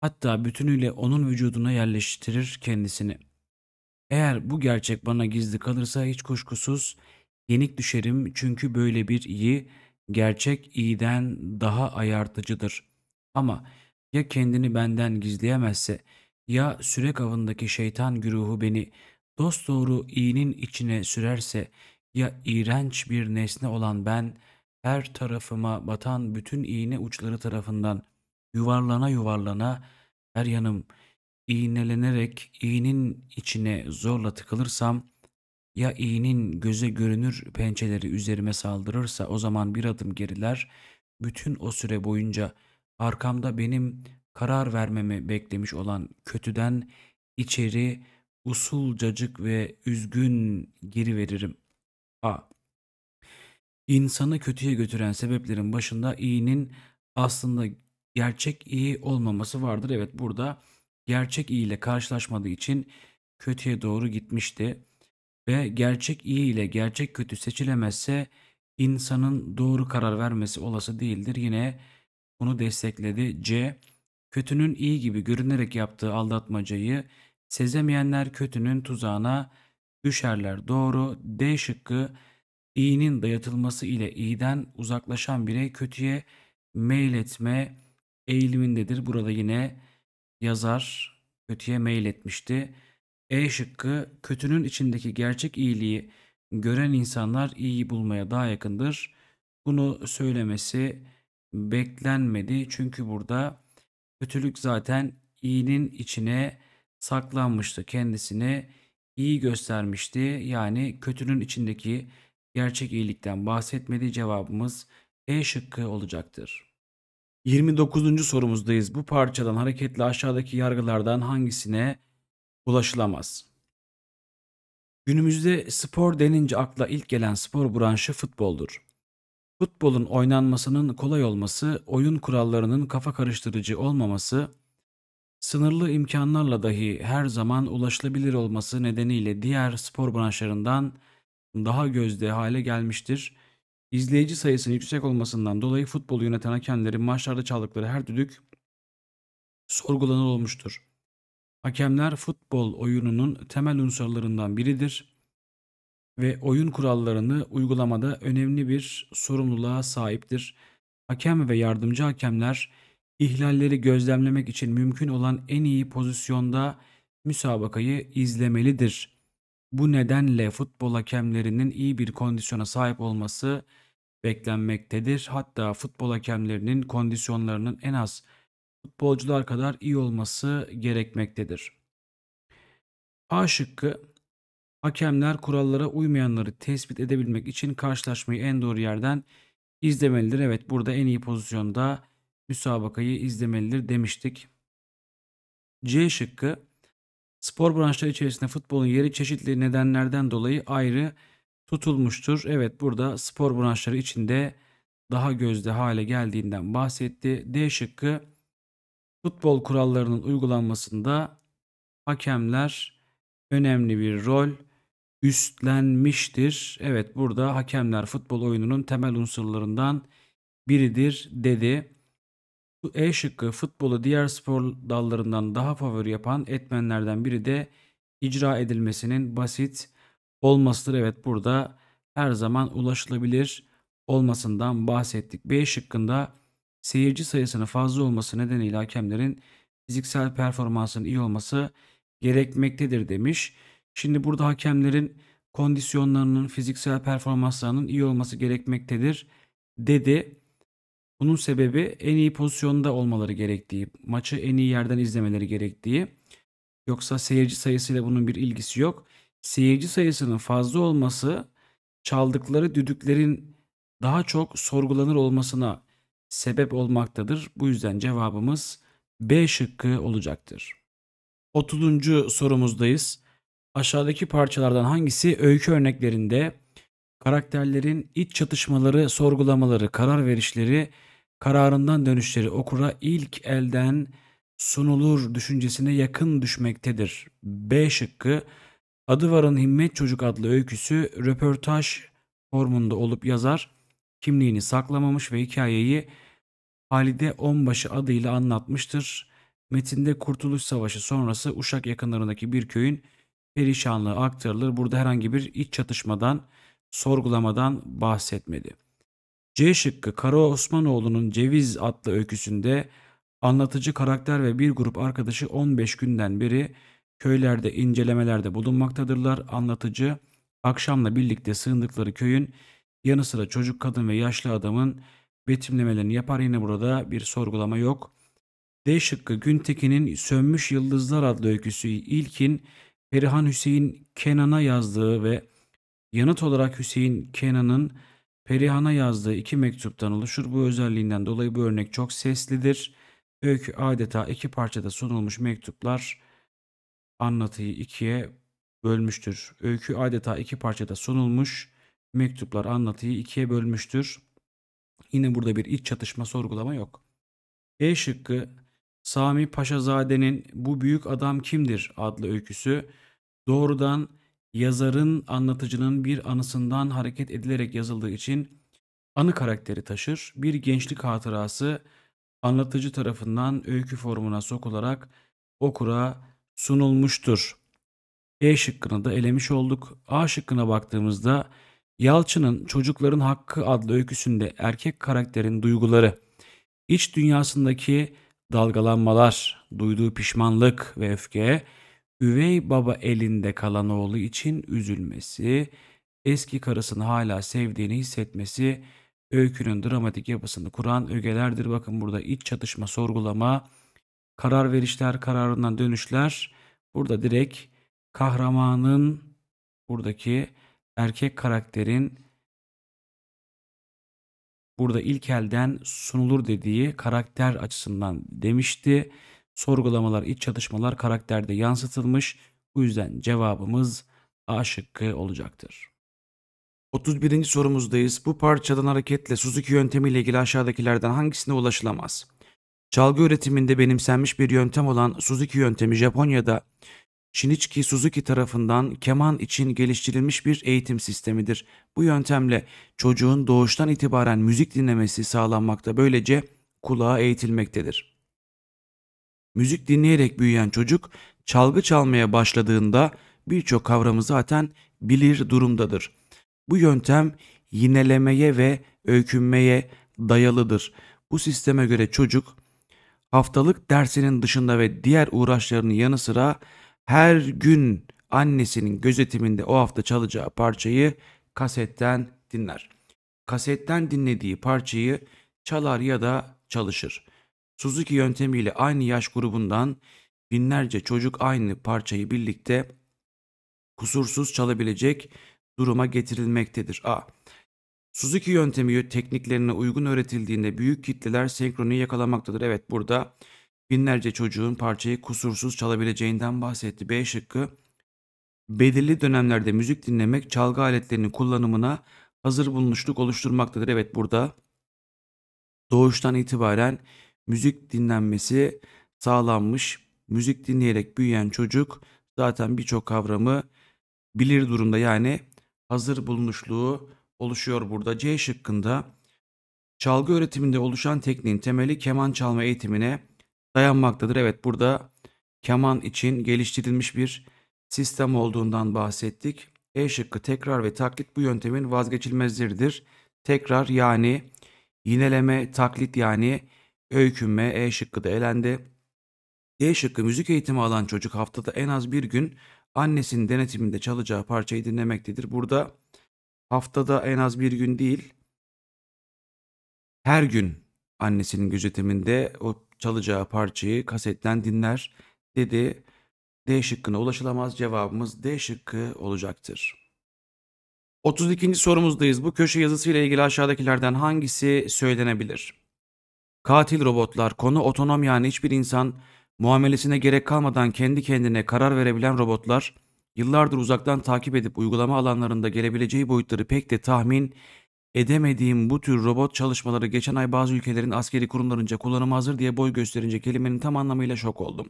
hatta bütünüyle onun vücuduna yerleştirir kendisini. Eğer bu gerçek bana gizli kalırsa hiç kuşkusuz yenik düşerim çünkü böyle bir iyi gerçek iyiden daha ayartıcıdır. Ama ya kendini benden gizleyemezse ya sürek avındaki şeytan güruhu beni dosdoğru iyinin içine sürerse ya iğrenç bir nesne olan ben her tarafıma batan bütün iğne uçları tarafından yuvarlana yuvarlana her yanım iğnelenerek iğnin içine zorla tıkılırsam ya iğnin göze görünür pençeleri üzerime saldırırsa o zaman bir adım geriler bütün o süre boyunca arkamda benim karar vermemi beklemiş olan kötüden içeri usulcacık ve üzgün geri veririm. A. İnsanı kötüye götüren sebeplerin başında iyinin aslında gerçek iyi olmaması vardır. Evet burada gerçek iyi ile karşılaşmadığı için kötüye doğru gitmişti. Ve gerçek iyi ile gerçek kötü seçilemezse insanın doğru karar vermesi olası değildir. Yine bunu destekledi. C. Kötünün iyi gibi görünerek yaptığı aldatmacayı sezemeyenler kötünün tuzağına düşerler. Doğru. D şıkkı iyinin dayatılması ile iyiden uzaklaşan birey kötüye mail etme eğilimindedir. Burada yine yazar kötüye mail etmişti. E şıkkı kötünün içindeki gerçek iyiliği gören insanlar iyiyi bulmaya daha yakındır. Bunu söylemesi beklenmedi. Çünkü burada kötülük zaten iyinin içine saklanmıştı. Kendisini iyi göstermişti. Yani kötünün içindeki gerçek iyilikten bahsetmedi. Cevabımız E şıkkı olacaktır. 29. sorumuzdayız. Bu parçadan hareketle aşağıdaki yargılardan hangisine ulaşılamaz? Günümüzde spor denince akla ilk gelen spor branşı futboldur. Futbolun oynanmasının kolay olması, oyun kurallarının kafa karıştırıcı olmaması, sınırlı imkanlarla dahi her zaman ulaşılabilir olması nedeniyle diğer spor branşlarından daha gözde hale gelmiştir. İzleyici sayısının yüksek olmasından dolayı futbolu yöneten hakemlerin maçlarda çaldıkları her düdük sorgulanır olmuştur. Hakemler futbol oyununun temel unsurlarından biridir ve oyun kurallarını uygulamada önemli bir sorumluluğa sahiptir. Hakem ve yardımcı hakemler ihlalleri gözlemlemek için mümkün olan en iyi pozisyonda müsabakayı izlemelidir. Bu nedenle futbol hakemlerinin iyi bir kondisyona sahip olması beklenmektedir. Hatta futbol hakemlerinin kondisyonlarının en az futbolcular kadar iyi olması gerekmektedir. A şıkkı Hakemler kurallara uymayanları tespit edebilmek için karşılaşmayı en doğru yerden izlemelidir. Evet burada en iyi pozisyonda müsabakayı izlemelidir demiştik. C şıkkı spor branşları içerisinde futbolun yeri çeşitli nedenlerden dolayı ayrı tutulmuştur. Evet burada spor branşları içinde daha gözde hale geldiğinden bahsetti. D şıkkı futbol kurallarının uygulanmasında hakemler önemli bir rol üstlenmiştir. Evet burada hakemler futbol oyununun temel unsurlarından biridir dedi. E şıkkı futbolu diğer spor dallarından daha favori yapan etmenlerden biri de icra edilmesinin basit olmasıdır. Evet burada her zaman ulaşılabilir olmasından bahsettik. B şıkkında seyirci sayısının fazla olması nedeniyle hakemlerin fiziksel performansının iyi olması gerekmektedir demiş. Şimdi burada hakemlerin kondisyonlarının, fiziksel performanslarının iyi olması gerekmektedir dedi. Bunun sebebi en iyi pozisyonda olmaları gerektiği, maçı en iyi yerden izlemeleri gerektiği. Yoksa seyirci sayısıyla bunun bir ilgisi yok. Seyirci sayısının fazla olması çaldıkları düdüklerin daha çok sorgulanır olmasına sebep olmaktadır. Bu yüzden cevabımız B şıkkı olacaktır. 30. sorumuzdayız. Aşağıdaki parçalardan hangisi öykü örneklerinde karakterlerin iç çatışmaları, sorgulamaları, karar verişleri, kararından dönüşleri okura ilk elden sunulur düşüncesine yakın düşmektedir. B şıkkı Adıvar'ın Himmet Çocuk adlı öyküsü röportaj formunda olup yazar kimliğini saklamamış ve hikayeyi Halide Onbaşı adıyla anlatmıştır. Metinde Kurtuluş Savaşı sonrası Uşak yakınlarındaki bir köyün perişanlığı aktarılır. Burada herhangi bir iç çatışmadan, sorgulamadan bahsetmedi. C şıkkı Kara Osmanoğlu'nun Ceviz adlı öyküsünde anlatıcı karakter ve bir grup arkadaşı 15 günden beri köylerde incelemelerde bulunmaktadırlar. Anlatıcı akşamla birlikte sığındıkları köyün yanı sıra çocuk kadın ve yaşlı adamın betimlemelerini yapar. Yine burada bir sorgulama yok. D şıkkı Güntekin'in Sönmüş Yıldızlar adlı öyküsü ilkin Perihan Hüseyin Kenan'a yazdığı ve yanıt olarak Hüseyin Kenan'ın Perihan'a yazdığı iki mektuptan oluşur. Bu özelliğinden dolayı bu örnek çok seslidir. Öykü adeta iki parçada sunulmuş mektuplar anlatıyı ikiye bölmüştür. Öykü adeta iki parçada sunulmuş mektuplar anlatıyı ikiye bölmüştür. Yine burada bir iç çatışma sorgulama yok. E şıkkı Sami Paşazade'nin Bu Büyük Adam Kimdir adlı öyküsü doğrudan yazarın anlatıcının bir anısından hareket edilerek yazıldığı için anı karakteri taşır. Bir gençlik hatırası anlatıcı tarafından öykü formuna sokularak okura sunulmuştur. E şıkkını da elemiş olduk. A şıkkına baktığımızda Yalçın'ın Çocukların Hakkı adlı öyküsünde erkek karakterin duyguları, iç dünyasındaki dalgalanmalar, duyduğu pişmanlık ve öfke, üvey baba elinde kalan oğlu için üzülmesi, eski karısını hala sevdiğini hissetmesi, öykünün dramatik yapısını kuran ögelerdir. Bakın burada iç çatışma, sorgulama, karar verişler, kararından dönüşler. Burada direkt kahramanın, buradaki erkek karakterin burada ilk elden sunulur dediği karakter açısından demişti. Sorgulamalar, iç çatışmalar karakterde yansıtılmış. Bu yüzden cevabımız A şıkkı olacaktır. 31. sorumuzdayız. Bu parçadan hareketle Suzuki yöntemiyle ilgili aşağıdakilerden hangisine ulaşılamaz? Çalgı üretiminde benimsenmiş bir yöntem olan Suzuki yöntemi Japonya'da Shinichi Suzuki tarafından keman için geliştirilmiş bir eğitim sistemidir. Bu yöntemle çocuğun doğuştan itibaren müzik dinlemesi sağlanmakta böylece kulağa eğitilmektedir. Müzik dinleyerek büyüyen çocuk çalgı çalmaya başladığında birçok kavramı zaten bilir durumdadır. Bu yöntem yinelemeye ve öykünmeye dayalıdır. Bu sisteme göre çocuk haftalık dersinin dışında ve diğer uğraşlarının yanı sıra her gün annesinin gözetiminde o hafta çalacağı parçayı kasetten dinler. Kasetten dinlediği parçayı çalar ya da çalışır. Suzuki yöntemiyle aynı yaş grubundan binlerce çocuk aynı parçayı birlikte kusursuz çalabilecek duruma getirilmektedir. A. Suzuki yöntemi tekniklerine uygun öğretildiğinde büyük kitleler senkroniyi yakalamaktadır. Evet burada binlerce çocuğun parçayı kusursuz çalabileceğinden bahsetti. B şıkkı belirli dönemlerde müzik dinlemek çalgı aletlerinin kullanımına hazır bulunuşluk oluşturmaktadır. Evet burada doğuştan itibaren müzik dinlenmesi sağlanmış. Müzik dinleyerek büyüyen çocuk zaten birçok kavramı bilir durumda yani hazır bulunuşluğu oluşuyor burada. C şıkkında çalgı öğretiminde oluşan tekniğin temeli keman çalma eğitimine dayanmaktadır. Evet burada keman için geliştirilmiş bir sistem olduğundan bahsettik. E şıkkı tekrar ve taklit bu yöntemin vazgeçilmezleridir. Tekrar yani yineleme, taklit yani öykünme E şıkkı da elendi. D e şıkkı müzik eğitimi alan çocuk haftada en az bir gün annesinin denetiminde çalacağı parçayı dinlemektedir. Burada haftada en az bir gün değil her gün annesinin gözetiminde o çalacağı parçayı kasetten dinler dedi. D şıkkına ulaşılamaz cevabımız D şıkkı olacaktır. 32. sorumuzdayız. Bu köşe yazısıyla ilgili aşağıdakilerden hangisi söylenebilir? Katil robotlar konu otonom yani hiçbir insan muamelesine gerek kalmadan kendi kendine karar verebilen robotlar yıllardır uzaktan takip edip uygulama alanlarında gelebileceği boyutları pek de tahmin edemediğim bu tür robot çalışmaları geçen ay bazı ülkelerin askeri kurumlarınca kullanıma hazır diye boy gösterince kelimenin tam anlamıyla şok oldum.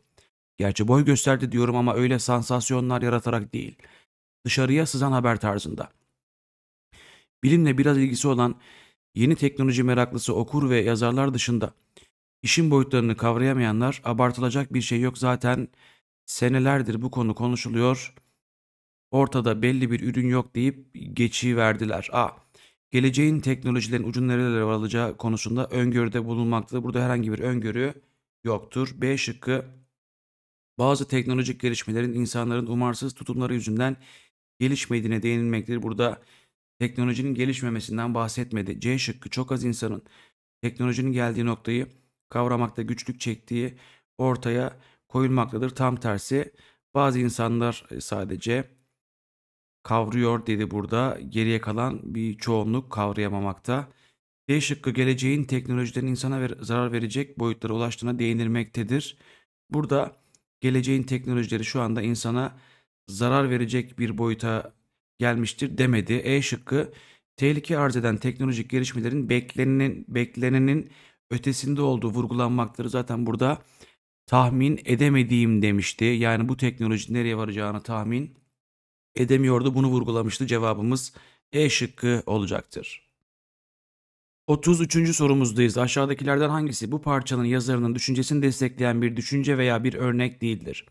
Gerçi boy gösterdi diyorum ama öyle sansasyonlar yaratarak değil. Dışarıya sızan haber tarzında. Bilimle biraz ilgisi olan yeni teknoloji meraklısı okur ve yazarlar dışında işin boyutlarını kavrayamayanlar abartılacak bir şey yok zaten senelerdir bu konu konuşuluyor. Ortada belli bir ürün yok deyip geçiyi verdiler. A geleceğin teknolojilerin ucu nerelere varılacağı konusunda öngörüde bulunmaktadır. Burada herhangi bir öngörü yoktur. B şıkkı bazı teknolojik gelişmelerin insanların umarsız tutumları yüzünden gelişmediğine değinilmektedir. Burada teknolojinin gelişmemesinden bahsetmedi. C şıkkı çok az insanın teknolojinin geldiği noktayı kavramakta güçlük çektiği ortaya koyulmaktadır. Tam tersi bazı insanlar sadece kavruyor dedi burada. Geriye kalan bir çoğunluk kavrayamamakta. D şıkkı geleceğin teknolojiden insana ver zarar verecek boyutlara ulaştığına değinilmektedir. Burada geleceğin teknolojileri şu anda insana zarar verecek bir boyuta gelmiştir demedi. E şıkkı tehlike arz eden teknolojik gelişmelerin beklenenin, beklenenin ötesinde olduğu vurgulanmaktadır. Zaten burada tahmin edemediğim demişti. Yani bu teknoloji nereye varacağını tahmin edemiyordu. Bunu vurgulamıştı. Cevabımız E şıkkı olacaktır. 33. sorumuzdayız. Aşağıdakilerden hangisi bu parçanın yazarının düşüncesini destekleyen bir düşünce veya bir örnek değildir?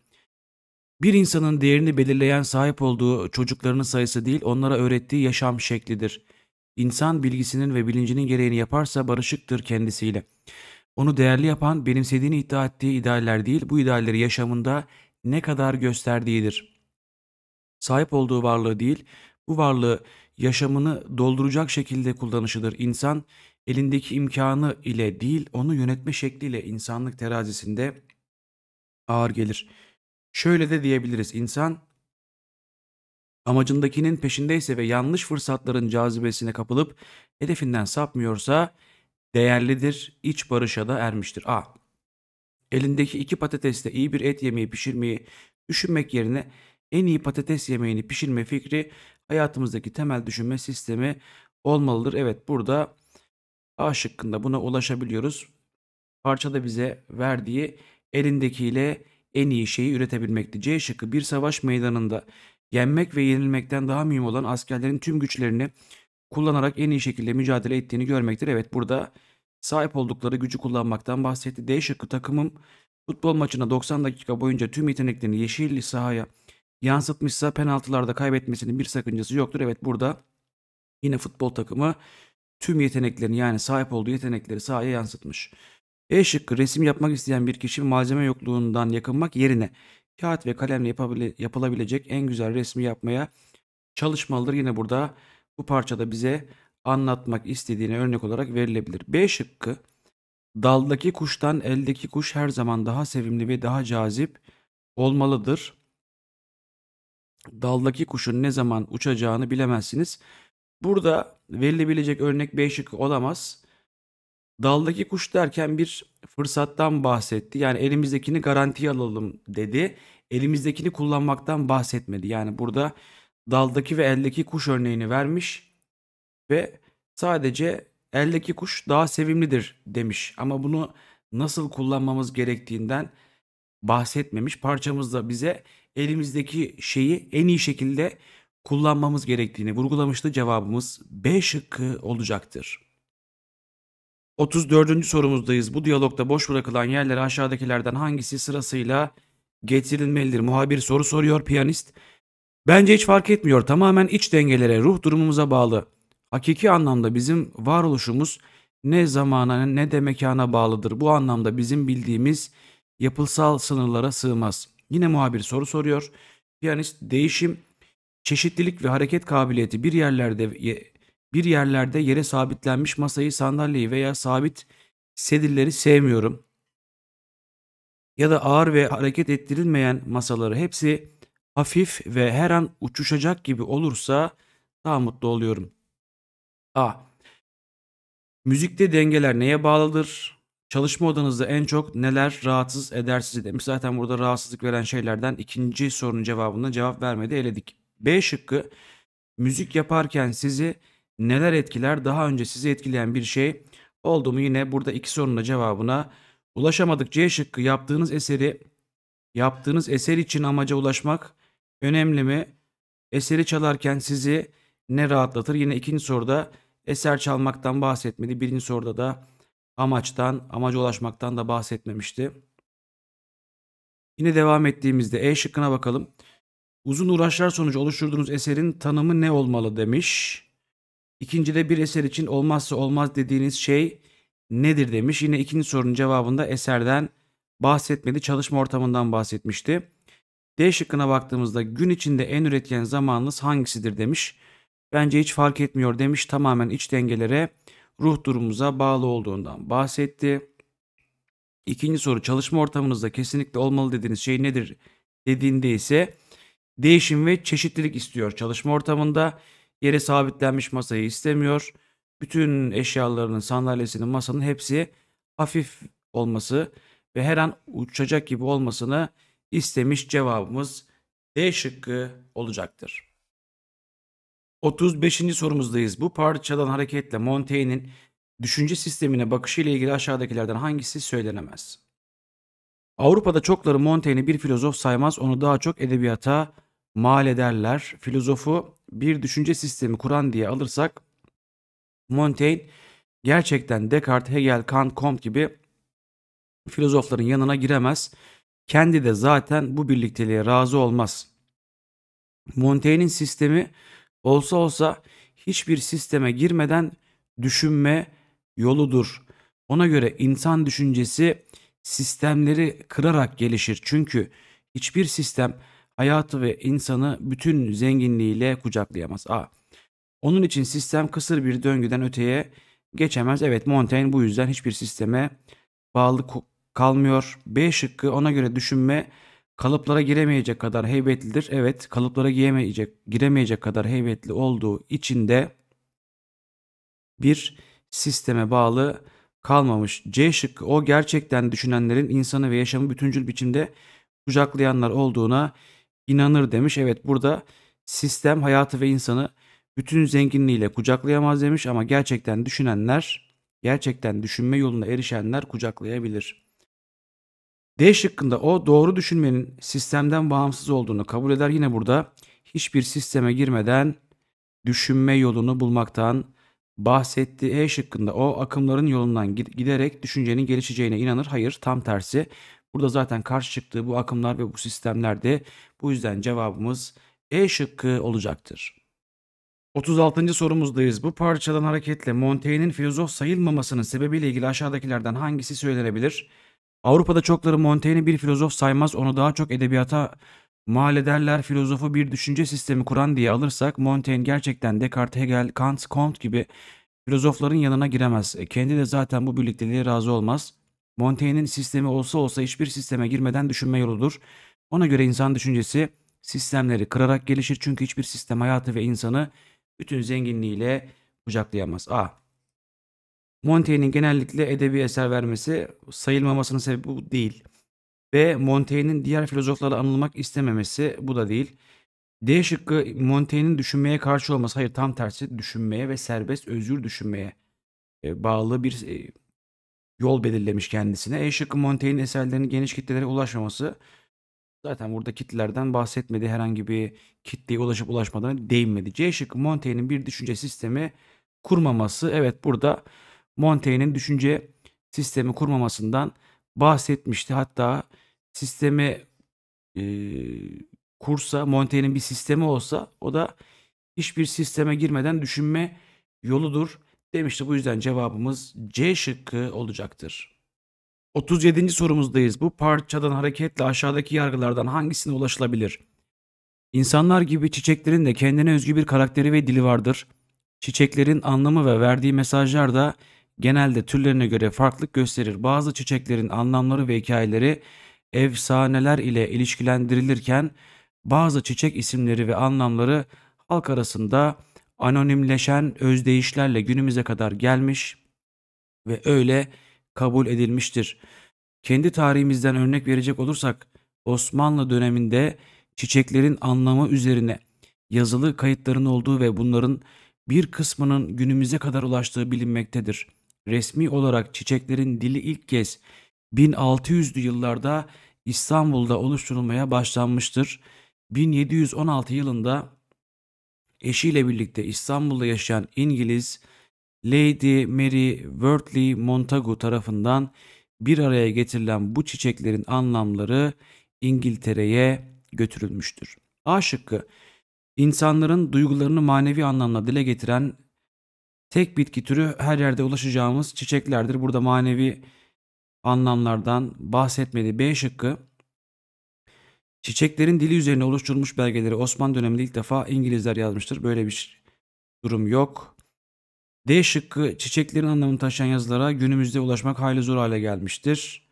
Bir insanın değerini belirleyen sahip olduğu çocuklarının sayısı değil, onlara öğrettiği yaşam şeklidir. İnsan bilgisinin ve bilincinin gereğini yaparsa barışıktır kendisiyle. Onu değerli yapan benimsediğini iddia ettiği idealler değil, bu idealleri yaşamında ne kadar gösterdiğidir. Sahip olduğu varlığı değil, bu varlığı yaşamını dolduracak şekilde kullanışıdır. İnsan elindeki imkanı ile değil, onu yönetme şekliyle insanlık terazisinde ağır gelir. Şöyle de diyebiliriz. İnsan amacındakinin peşindeyse ve yanlış fırsatların cazibesine kapılıp hedefinden sapmıyorsa değerlidir, iç barışa da ermiştir. A. Elindeki iki patatesle iyi bir et yemeği pişirmeyi düşünmek yerine en iyi patates yemeğini pişirme fikri hayatımızdaki temel düşünme sistemi olmalıdır. Evet burada A şıkkında buna ulaşabiliyoruz. Parçada bize verdiği elindekiyle en iyi şeyi üretebilmekti. C şıkkı bir savaş meydanında yenmek ve yenilmekten daha mühim olan askerlerin tüm güçlerini kullanarak en iyi şekilde mücadele ettiğini görmektir. Evet burada sahip oldukları gücü kullanmaktan bahsetti. D şıkkı takımım futbol maçına 90 dakika boyunca tüm yeteneklerini yeşil sahaya yansıtmışsa penaltılarda kaybetmesinin bir sakıncası yoktur. Evet burada yine futbol takımı tüm yeteneklerini yani sahip olduğu yetenekleri sahaya yansıtmış. E şıkkı resim yapmak isteyen bir kişi malzeme yokluğundan yakınmak yerine kağıt ve kalemle yapılabilecek en güzel resmi yapmaya çalışmalıdır. Yine burada bu parçada bize anlatmak istediğine örnek olarak verilebilir. B şıkkı daldaki kuştan eldeki kuş her zaman daha sevimli ve daha cazip olmalıdır daldaki kuşun ne zaman uçacağını bilemezsiniz. Burada verilebilecek örnek B şıkkı olamaz. Daldaki kuş derken bir fırsattan bahsetti. Yani elimizdekini garantiye alalım dedi. Elimizdekini kullanmaktan bahsetmedi. Yani burada daldaki ve eldeki kuş örneğini vermiş ve sadece eldeki kuş daha sevimlidir demiş. Ama bunu nasıl kullanmamız gerektiğinden bahsetmemiş. Parçamız da bize elimizdeki şeyi en iyi şekilde kullanmamız gerektiğini vurgulamıştı. Cevabımız B şıkkı olacaktır. 34. sorumuzdayız. Bu diyalogda boş bırakılan yerlere aşağıdakilerden hangisi sırasıyla getirilmelidir? Muhabir soru soruyor piyanist. Bence hiç fark etmiyor. Tamamen iç dengelere, ruh durumumuza bağlı. Hakiki anlamda bizim varoluşumuz ne zamana ne de mekana bağlıdır. Bu anlamda bizim bildiğimiz yapılsal sınırlara sığmaz. Yine muhabir soru soruyor. Piyanist değişim, çeşitlilik ve hareket kabiliyeti bir yerlerde bir yerlerde yere sabitlenmiş masayı, sandalyeyi veya sabit sedilleri sevmiyorum. Ya da ağır ve hareket ettirilmeyen masaları hepsi hafif ve her an uçuşacak gibi olursa daha mutlu oluyorum. A. Müzikte dengeler neye bağlıdır? Çalışma odanızda en çok neler rahatsız eder sizi demiş. Zaten burada rahatsızlık veren şeylerden ikinci sorunun cevabına cevap vermedi eledik. B şıkkı müzik yaparken sizi neler etkiler daha önce sizi etkileyen bir şey oldu mu yine burada iki sorunun cevabına ulaşamadık. C şıkkı yaptığınız eseri yaptığınız eser için amaca ulaşmak önemli mi? Eseri çalarken sizi ne rahatlatır? Yine ikinci soruda eser çalmaktan bahsetmedi. Birinci soruda da amaçtan, amaca ulaşmaktan da bahsetmemişti. Yine devam ettiğimizde E şıkkına bakalım. Uzun uğraşlar sonucu oluşturduğunuz eserin tanımı ne olmalı demiş. İkincide bir eser için olmazsa olmaz dediğiniz şey nedir demiş. Yine ikinci sorunun cevabında eserden bahsetmedi, çalışma ortamından bahsetmişti. D şıkkına baktığımızda gün içinde en üretken zamanınız hangisidir demiş. Bence hiç fark etmiyor demiş tamamen iç dengelere ruh durumumuza bağlı olduğundan bahsetti. İkinci soru çalışma ortamınızda kesinlikle olmalı dediğiniz şey nedir dediğinde ise değişim ve çeşitlilik istiyor çalışma ortamında. Yere sabitlenmiş masayı istemiyor. Bütün eşyalarının, sandalyesinin, masanın hepsi hafif olması ve her an uçacak gibi olmasını istemiş cevabımız D şıkkı olacaktır. 35. sorumuzdayız. Bu parçadan hareketle Montaigne'in düşünce sistemine bakışı ile ilgili aşağıdakilerden hangisi söylenemez? Avrupa'da çokları Montaigne'i bir filozof saymaz, onu daha çok edebiyata mal ederler. Filozofu bir düşünce sistemi kuran diye alırsak Montaigne gerçekten Descartes, Hegel, Kant, Comte gibi filozofların yanına giremez. Kendi de zaten bu birlikteliğe razı olmaz. Montaigne'in sistemi olsa olsa hiçbir sisteme girmeden düşünme yoludur. Ona göre insan düşüncesi sistemleri kırarak gelişir. Çünkü hiçbir sistem hayatı ve insanı bütün zenginliğiyle kucaklayamaz. A. Onun için sistem kısır bir döngüden öteye geçemez. Evet Montaigne bu yüzden hiçbir sisteme bağlı kalmıyor. B şıkkı ona göre düşünme kalıplara giremeyecek kadar heybetlidir. Evet, kalıplara giremeyecek, giremeyecek kadar heybetli olduğu için de bir sisteme bağlı kalmamış. C şıkkı o gerçekten düşünenlerin insanı ve yaşamı bütüncül biçimde kucaklayanlar olduğuna inanır demiş. Evet burada sistem hayatı ve insanı bütün zenginliğiyle kucaklayamaz demiş ama gerçekten düşünenler, gerçekten düşünme yoluna erişenler kucaklayabilir. D şıkkında o doğru düşünmenin sistemden bağımsız olduğunu kabul eder. Yine burada hiçbir sisteme girmeden düşünme yolunu bulmaktan bahsetti. E şıkkında o akımların yolundan giderek düşüncenin gelişeceğine inanır. Hayır tam tersi. Burada zaten karşı çıktığı bu akımlar ve bu sistemlerde bu yüzden cevabımız E şıkkı olacaktır. 36. sorumuzdayız. Bu parçadan hareketle Montaigne'in filozof sayılmamasının sebebiyle ilgili aşağıdakilerden hangisi söylenebilir? Avrupa'da çokları Montaigne'i bir filozof saymaz onu daha çok edebiyata mal ederler filozofu bir düşünce sistemi kuran diye alırsak Montaigne gerçekten Descartes, Hegel, Kant, Comte gibi filozofların yanına giremez. E, kendi de zaten bu birlikteliğe razı olmaz. Montaigne'in sistemi olsa olsa hiçbir sisteme girmeden düşünme yoludur. Ona göre insan düşüncesi sistemleri kırarak gelişir çünkü hiçbir sistem hayatı ve insanı bütün zenginliğiyle kucaklayamaz. A. Montaigne'in genellikle edebi eser vermesi sayılmamasının sebebi bu değil. B. Montaigne'in diğer filozoflarla anılmak istememesi bu da değil. D şıkkı Montaigne'in düşünmeye karşı olması hayır tam tersi düşünmeye ve serbest özgür düşünmeye e, bağlı bir e, yol belirlemiş kendisine. E şıkkı Montaigne'in eserlerinin geniş kitlelere ulaşmaması zaten burada kitlelerden bahsetmedi herhangi bir kitleye ulaşıp ulaşmadığına değinmedi. C şıkkı Montaigne'in bir düşünce sistemi kurmaması evet burada Montaigne'in düşünce sistemi kurmamasından bahsetmişti. Hatta sistemi e, kursa, Montaigne'in bir sistemi olsa o da hiçbir sisteme girmeden düşünme yoludur demişti. Bu yüzden cevabımız C şıkkı olacaktır. 37. sorumuzdayız. Bu parçadan hareketle aşağıdaki yargılardan hangisine ulaşılabilir? İnsanlar gibi çiçeklerin de kendine özgü bir karakteri ve dili vardır. Çiçeklerin anlamı ve verdiği mesajlar da genelde türlerine göre farklılık gösterir. Bazı çiçeklerin anlamları ve hikayeleri efsaneler ile ilişkilendirilirken bazı çiçek isimleri ve anlamları halk arasında anonimleşen özdeyişlerle günümüze kadar gelmiş ve öyle kabul edilmiştir. Kendi tarihimizden örnek verecek olursak Osmanlı döneminde çiçeklerin anlamı üzerine yazılı kayıtların olduğu ve bunların bir kısmının günümüze kadar ulaştığı bilinmektedir resmi olarak çiçeklerin dili ilk kez 1600'lü yıllarda İstanbul'da oluşturulmaya başlanmıştır. 1716 yılında eşiyle birlikte İstanbul'da yaşayan İngiliz Lady Mary Wortley Montagu tarafından bir araya getirilen bu çiçeklerin anlamları İngiltere'ye götürülmüştür. A şıkkı, insanların duygularını manevi anlamda dile getiren tek bitki türü her yerde ulaşacağımız çiçeklerdir. Burada manevi anlamlardan bahsetmedi. B şıkkı Çiçeklerin dili üzerine oluşturulmuş belgeleri Osmanlı döneminde ilk defa İngilizler yazmıştır. Böyle bir durum yok. D şıkkı çiçeklerin anlamını taşıyan yazılara günümüzde ulaşmak hayli zor hale gelmiştir.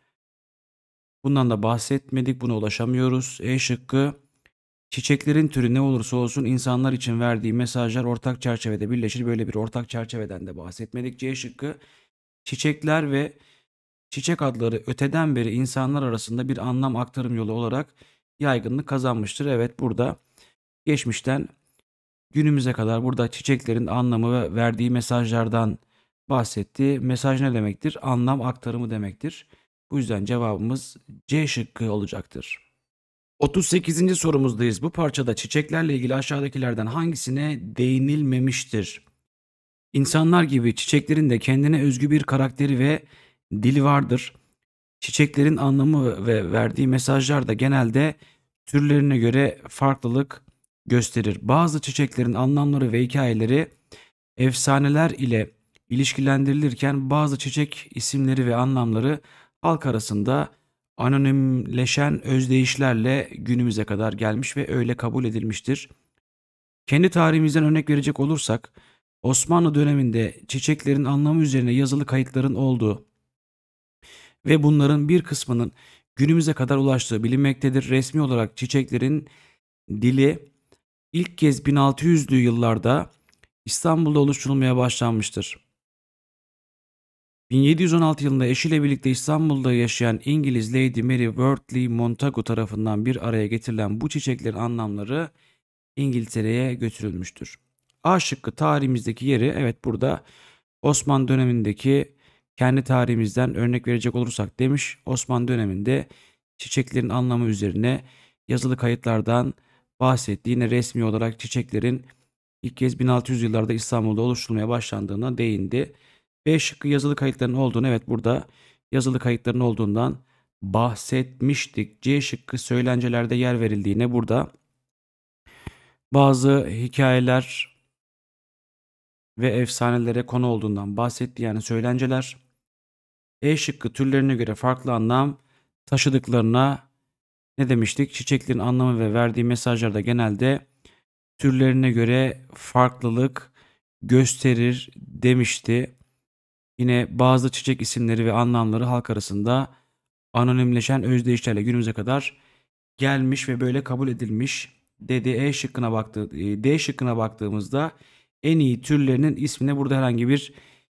Bundan da bahsetmedik. Buna ulaşamıyoruz. E şıkkı Çiçeklerin türü ne olursa olsun insanlar için verdiği mesajlar ortak çerçevede birleşir. Böyle bir ortak çerçeveden de bahsetmedik. C şıkkı çiçekler ve çiçek adları öteden beri insanlar arasında bir anlam aktarım yolu olarak yaygınlık kazanmıştır. Evet burada geçmişten günümüze kadar burada çiçeklerin anlamı ve verdiği mesajlardan bahsetti. Mesaj ne demektir? Anlam aktarımı demektir. Bu yüzden cevabımız C şıkkı olacaktır. 38. sorumuzdayız. Bu parçada çiçeklerle ilgili aşağıdakilerden hangisine değinilmemiştir? İnsanlar gibi çiçeklerin de kendine özgü bir karakteri ve dili vardır. Çiçeklerin anlamı ve verdiği mesajlar da genelde türlerine göre farklılık gösterir. Bazı çiçeklerin anlamları ve hikayeleri efsaneler ile ilişkilendirilirken bazı çiçek isimleri ve anlamları halk arasında anonimleşen özdeyişlerle günümüze kadar gelmiş ve öyle kabul edilmiştir. Kendi tarihimizden örnek verecek olursak, Osmanlı döneminde çiçeklerin anlamı üzerine yazılı kayıtların olduğu ve bunların bir kısmının günümüze kadar ulaştığı bilinmektedir. Resmi olarak çiçeklerin dili ilk kez 1600'lü yıllarda İstanbul'da oluşturulmaya başlanmıştır. 1716 yılında eşiyle birlikte İstanbul'da yaşayan İngiliz Lady Mary Wortley Montagu tarafından bir araya getirilen bu çiçeklerin anlamları İngiltere'ye götürülmüştür. A şıkkı tarihimizdeki yeri evet burada Osman dönemindeki kendi tarihimizden örnek verecek olursak demiş Osman döneminde çiçeklerin anlamı üzerine yazılı kayıtlardan bahsettiğine resmi olarak çiçeklerin ilk kez 1600 yıllarda İstanbul'da oluşturulmaya başlandığına değindi. B şıkkı yazılı kayıtların olduğunu evet burada yazılı kayıtların olduğundan bahsetmiştik. C şıkkı söylencelerde yer verildiğine burada bazı hikayeler ve efsanelere konu olduğundan bahsetti yani söylenceler. E şıkkı türlerine göre farklı anlam taşıdıklarına ne demiştik? Çiçeklerin anlamı ve verdiği mesajlarda genelde türlerine göre farklılık gösterir demişti. Yine bazı çiçek isimleri ve anlamları halk arasında anonimleşen özdeyişlerle günümüze kadar gelmiş ve böyle kabul edilmiş. DDE şıkkına baktı e, D şıkkına baktığımızda en iyi türlerinin ismine burada herhangi bir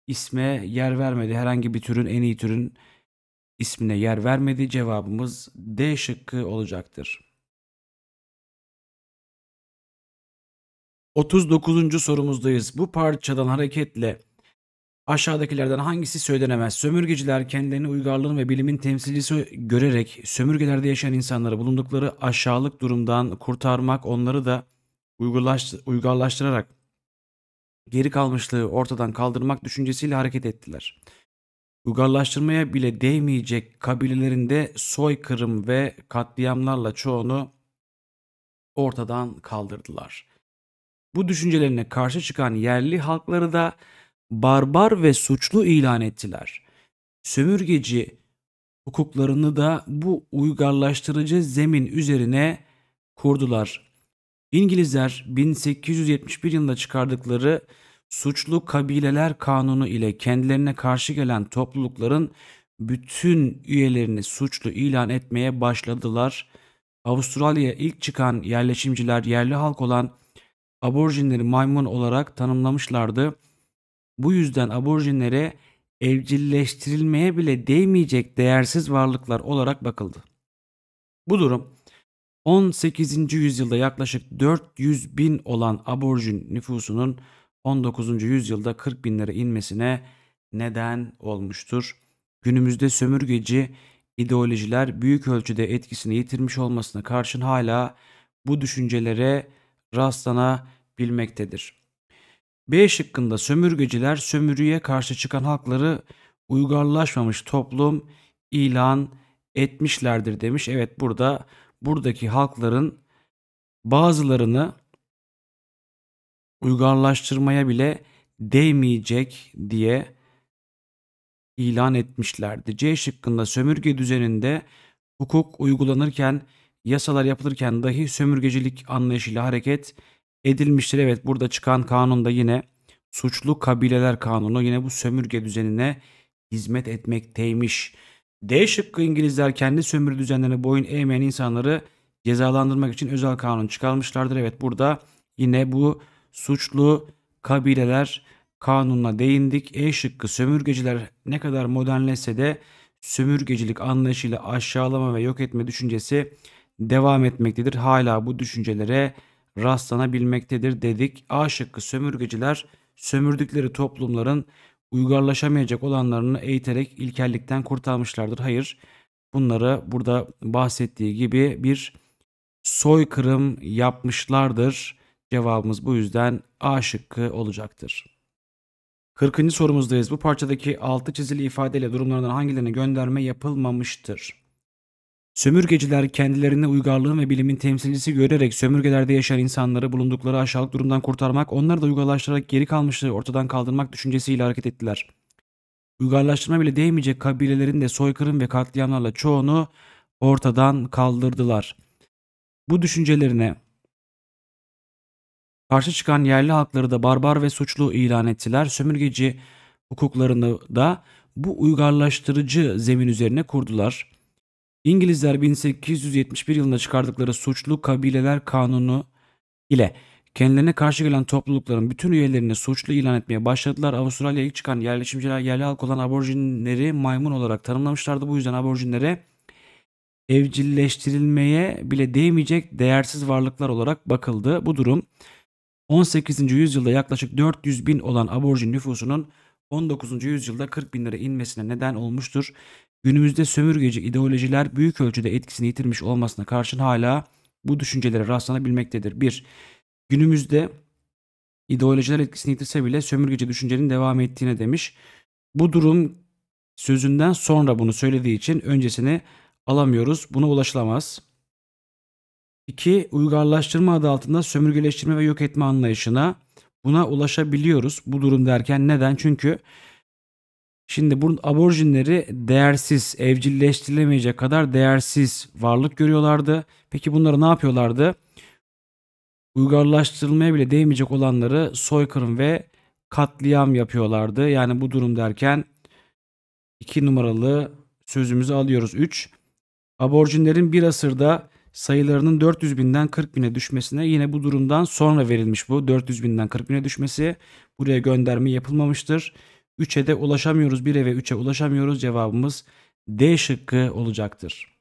isme yer vermedi. Herhangi bir türün en iyi türün ismine yer vermedi. Cevabımız D şıkkı olacaktır. 39. sorumuzdayız. Bu parçadan hareketle Aşağıdakilerden hangisi söylenemez? Sömürgeciler kendilerini uygarlığın ve bilimin temsilcisi görerek sömürgelerde yaşayan insanları bulundukları aşağılık durumdan kurtarmak, onları da uygarlaştırarak geri kalmışlığı ortadan kaldırmak düşüncesiyle hareket ettiler. Uygarlaştırmaya bile değmeyecek kabilelerinde soykırım ve katliamlarla çoğunu ortadan kaldırdılar. Bu düşüncelerine karşı çıkan yerli halkları da barbar ve suçlu ilan ettiler. Sömürgeci hukuklarını da bu uygarlaştırıcı zemin üzerine kurdular. İngilizler 1871 yılında çıkardıkları suçlu kabileler kanunu ile kendilerine karşı gelen toplulukların bütün üyelerini suçlu ilan etmeye başladılar. Avustralya'ya ilk çıkan yerleşimciler yerli halk olan aborjinleri maymun olarak tanımlamışlardı. Bu yüzden aborjinlere evcilleştirilmeye bile değmeyecek değersiz varlıklar olarak bakıldı. Bu durum 18. yüzyılda yaklaşık 400 bin olan aborjin nüfusunun 19. yüzyılda 40 binlere inmesine neden olmuştur. Günümüzde sömürgeci ideolojiler büyük ölçüde etkisini yitirmiş olmasına karşın hala bu düşüncelere rastlanabilmektedir. B şıkkında sömürgeciler sömürüye karşı çıkan halkları uygarlaşmamış toplum ilan etmişlerdir demiş. Evet burada buradaki halkların bazılarını uygarlaştırmaya bile değmeyecek diye ilan etmişlerdi. C şıkkında sömürge düzeninde hukuk uygulanırken, yasalar yapılırken dahi sömürgecilik anlayışıyla hareket edilmiştir. Evet burada çıkan kanun da yine suçlu kabileler kanunu yine bu sömürge düzenine hizmet etmekteymiş. D şıkkı İngilizler kendi sömürü düzenlerine boyun eğmeyen insanları cezalandırmak için özel kanun çıkarmışlardır. Evet burada yine bu suçlu kabileler kanununa değindik. E şıkkı sömürgeciler ne kadar modernleşse de sömürgecilik anlayışıyla aşağılama ve yok etme düşüncesi devam etmektedir. Hala bu düşüncelere rastlanabilmektedir dedik. A şıkkı sömürgeciler sömürdükleri toplumların uygarlaşamayacak olanlarını eğiterek ilkellikten kurtarmışlardır. Hayır bunları burada bahsettiği gibi bir soykırım yapmışlardır. Cevabımız bu yüzden A şıkkı olacaktır. 40. sorumuzdayız. Bu parçadaki altı çizili ifadeyle durumlardan hangilerine gönderme yapılmamıştır? Sömürgeciler kendilerini uygarlığın ve bilimin temsilcisi görerek sömürgelerde yaşayan insanları bulundukları aşağılık durumdan kurtarmak, onları da uygarlaştırarak geri kalmışlığı ortadan kaldırmak düşüncesiyle hareket ettiler. Uygarlaştırma bile değmeyecek kabilelerin de soykırım ve katliamlarla çoğunu ortadan kaldırdılar. Bu düşüncelerine karşı çıkan yerli halkları da barbar ve suçlu ilan ettiler. Sömürgeci hukuklarını da bu uygarlaştırıcı zemin üzerine kurdular.'' İngilizler 1871 yılında çıkardıkları suçlu kabileler kanunu ile kendilerine karşı gelen toplulukların bütün üyelerini suçlu ilan etmeye başladılar. Avustralya'ya ilk çıkan yerleşimciler yerli halk olan aborjinleri maymun olarak tanımlamışlardı. Bu yüzden aborjinlere evcilleştirilmeye bile değmeyecek değersiz varlıklar olarak bakıldı. Bu durum 18. yüzyılda yaklaşık 400 bin olan aborjin nüfusunun 19. yüzyılda 40 binlere inmesine neden olmuştur. Günümüzde sömürgeci ideolojiler büyük ölçüde etkisini yitirmiş olmasına karşın hala bu düşüncelere rastlanabilmektedir. 1. Günümüzde ideolojiler etkisini yitirse bile sömürgeci düşüncenin devam ettiğine demiş. Bu durum sözünden sonra bunu söylediği için öncesini alamıyoruz. Buna ulaşılamaz. 2. Uygarlaştırma adı altında sömürgeleştirme ve yok etme anlayışına buna ulaşabiliyoruz. Bu durum derken neden? Çünkü Şimdi bunun aborjinleri değersiz, evcilleştirilemeyecek kadar değersiz varlık görüyorlardı. Peki bunları ne yapıyorlardı? Uygarlaştırılmaya bile değmeyecek olanları soykırım ve katliam yapıyorlardı. Yani bu durum derken 2 numaralı sözümüzü alıyoruz. 3. Aborjinlerin bir asırda sayılarının 400 binden 40 bine düşmesine yine bu durumdan sonra verilmiş bu. 400 binden 40 bine düşmesi buraya gönderme yapılmamıştır. 3'e de ulaşamıyoruz. 1'e ve 3'e ulaşamıyoruz. Cevabımız D şıkkı olacaktır.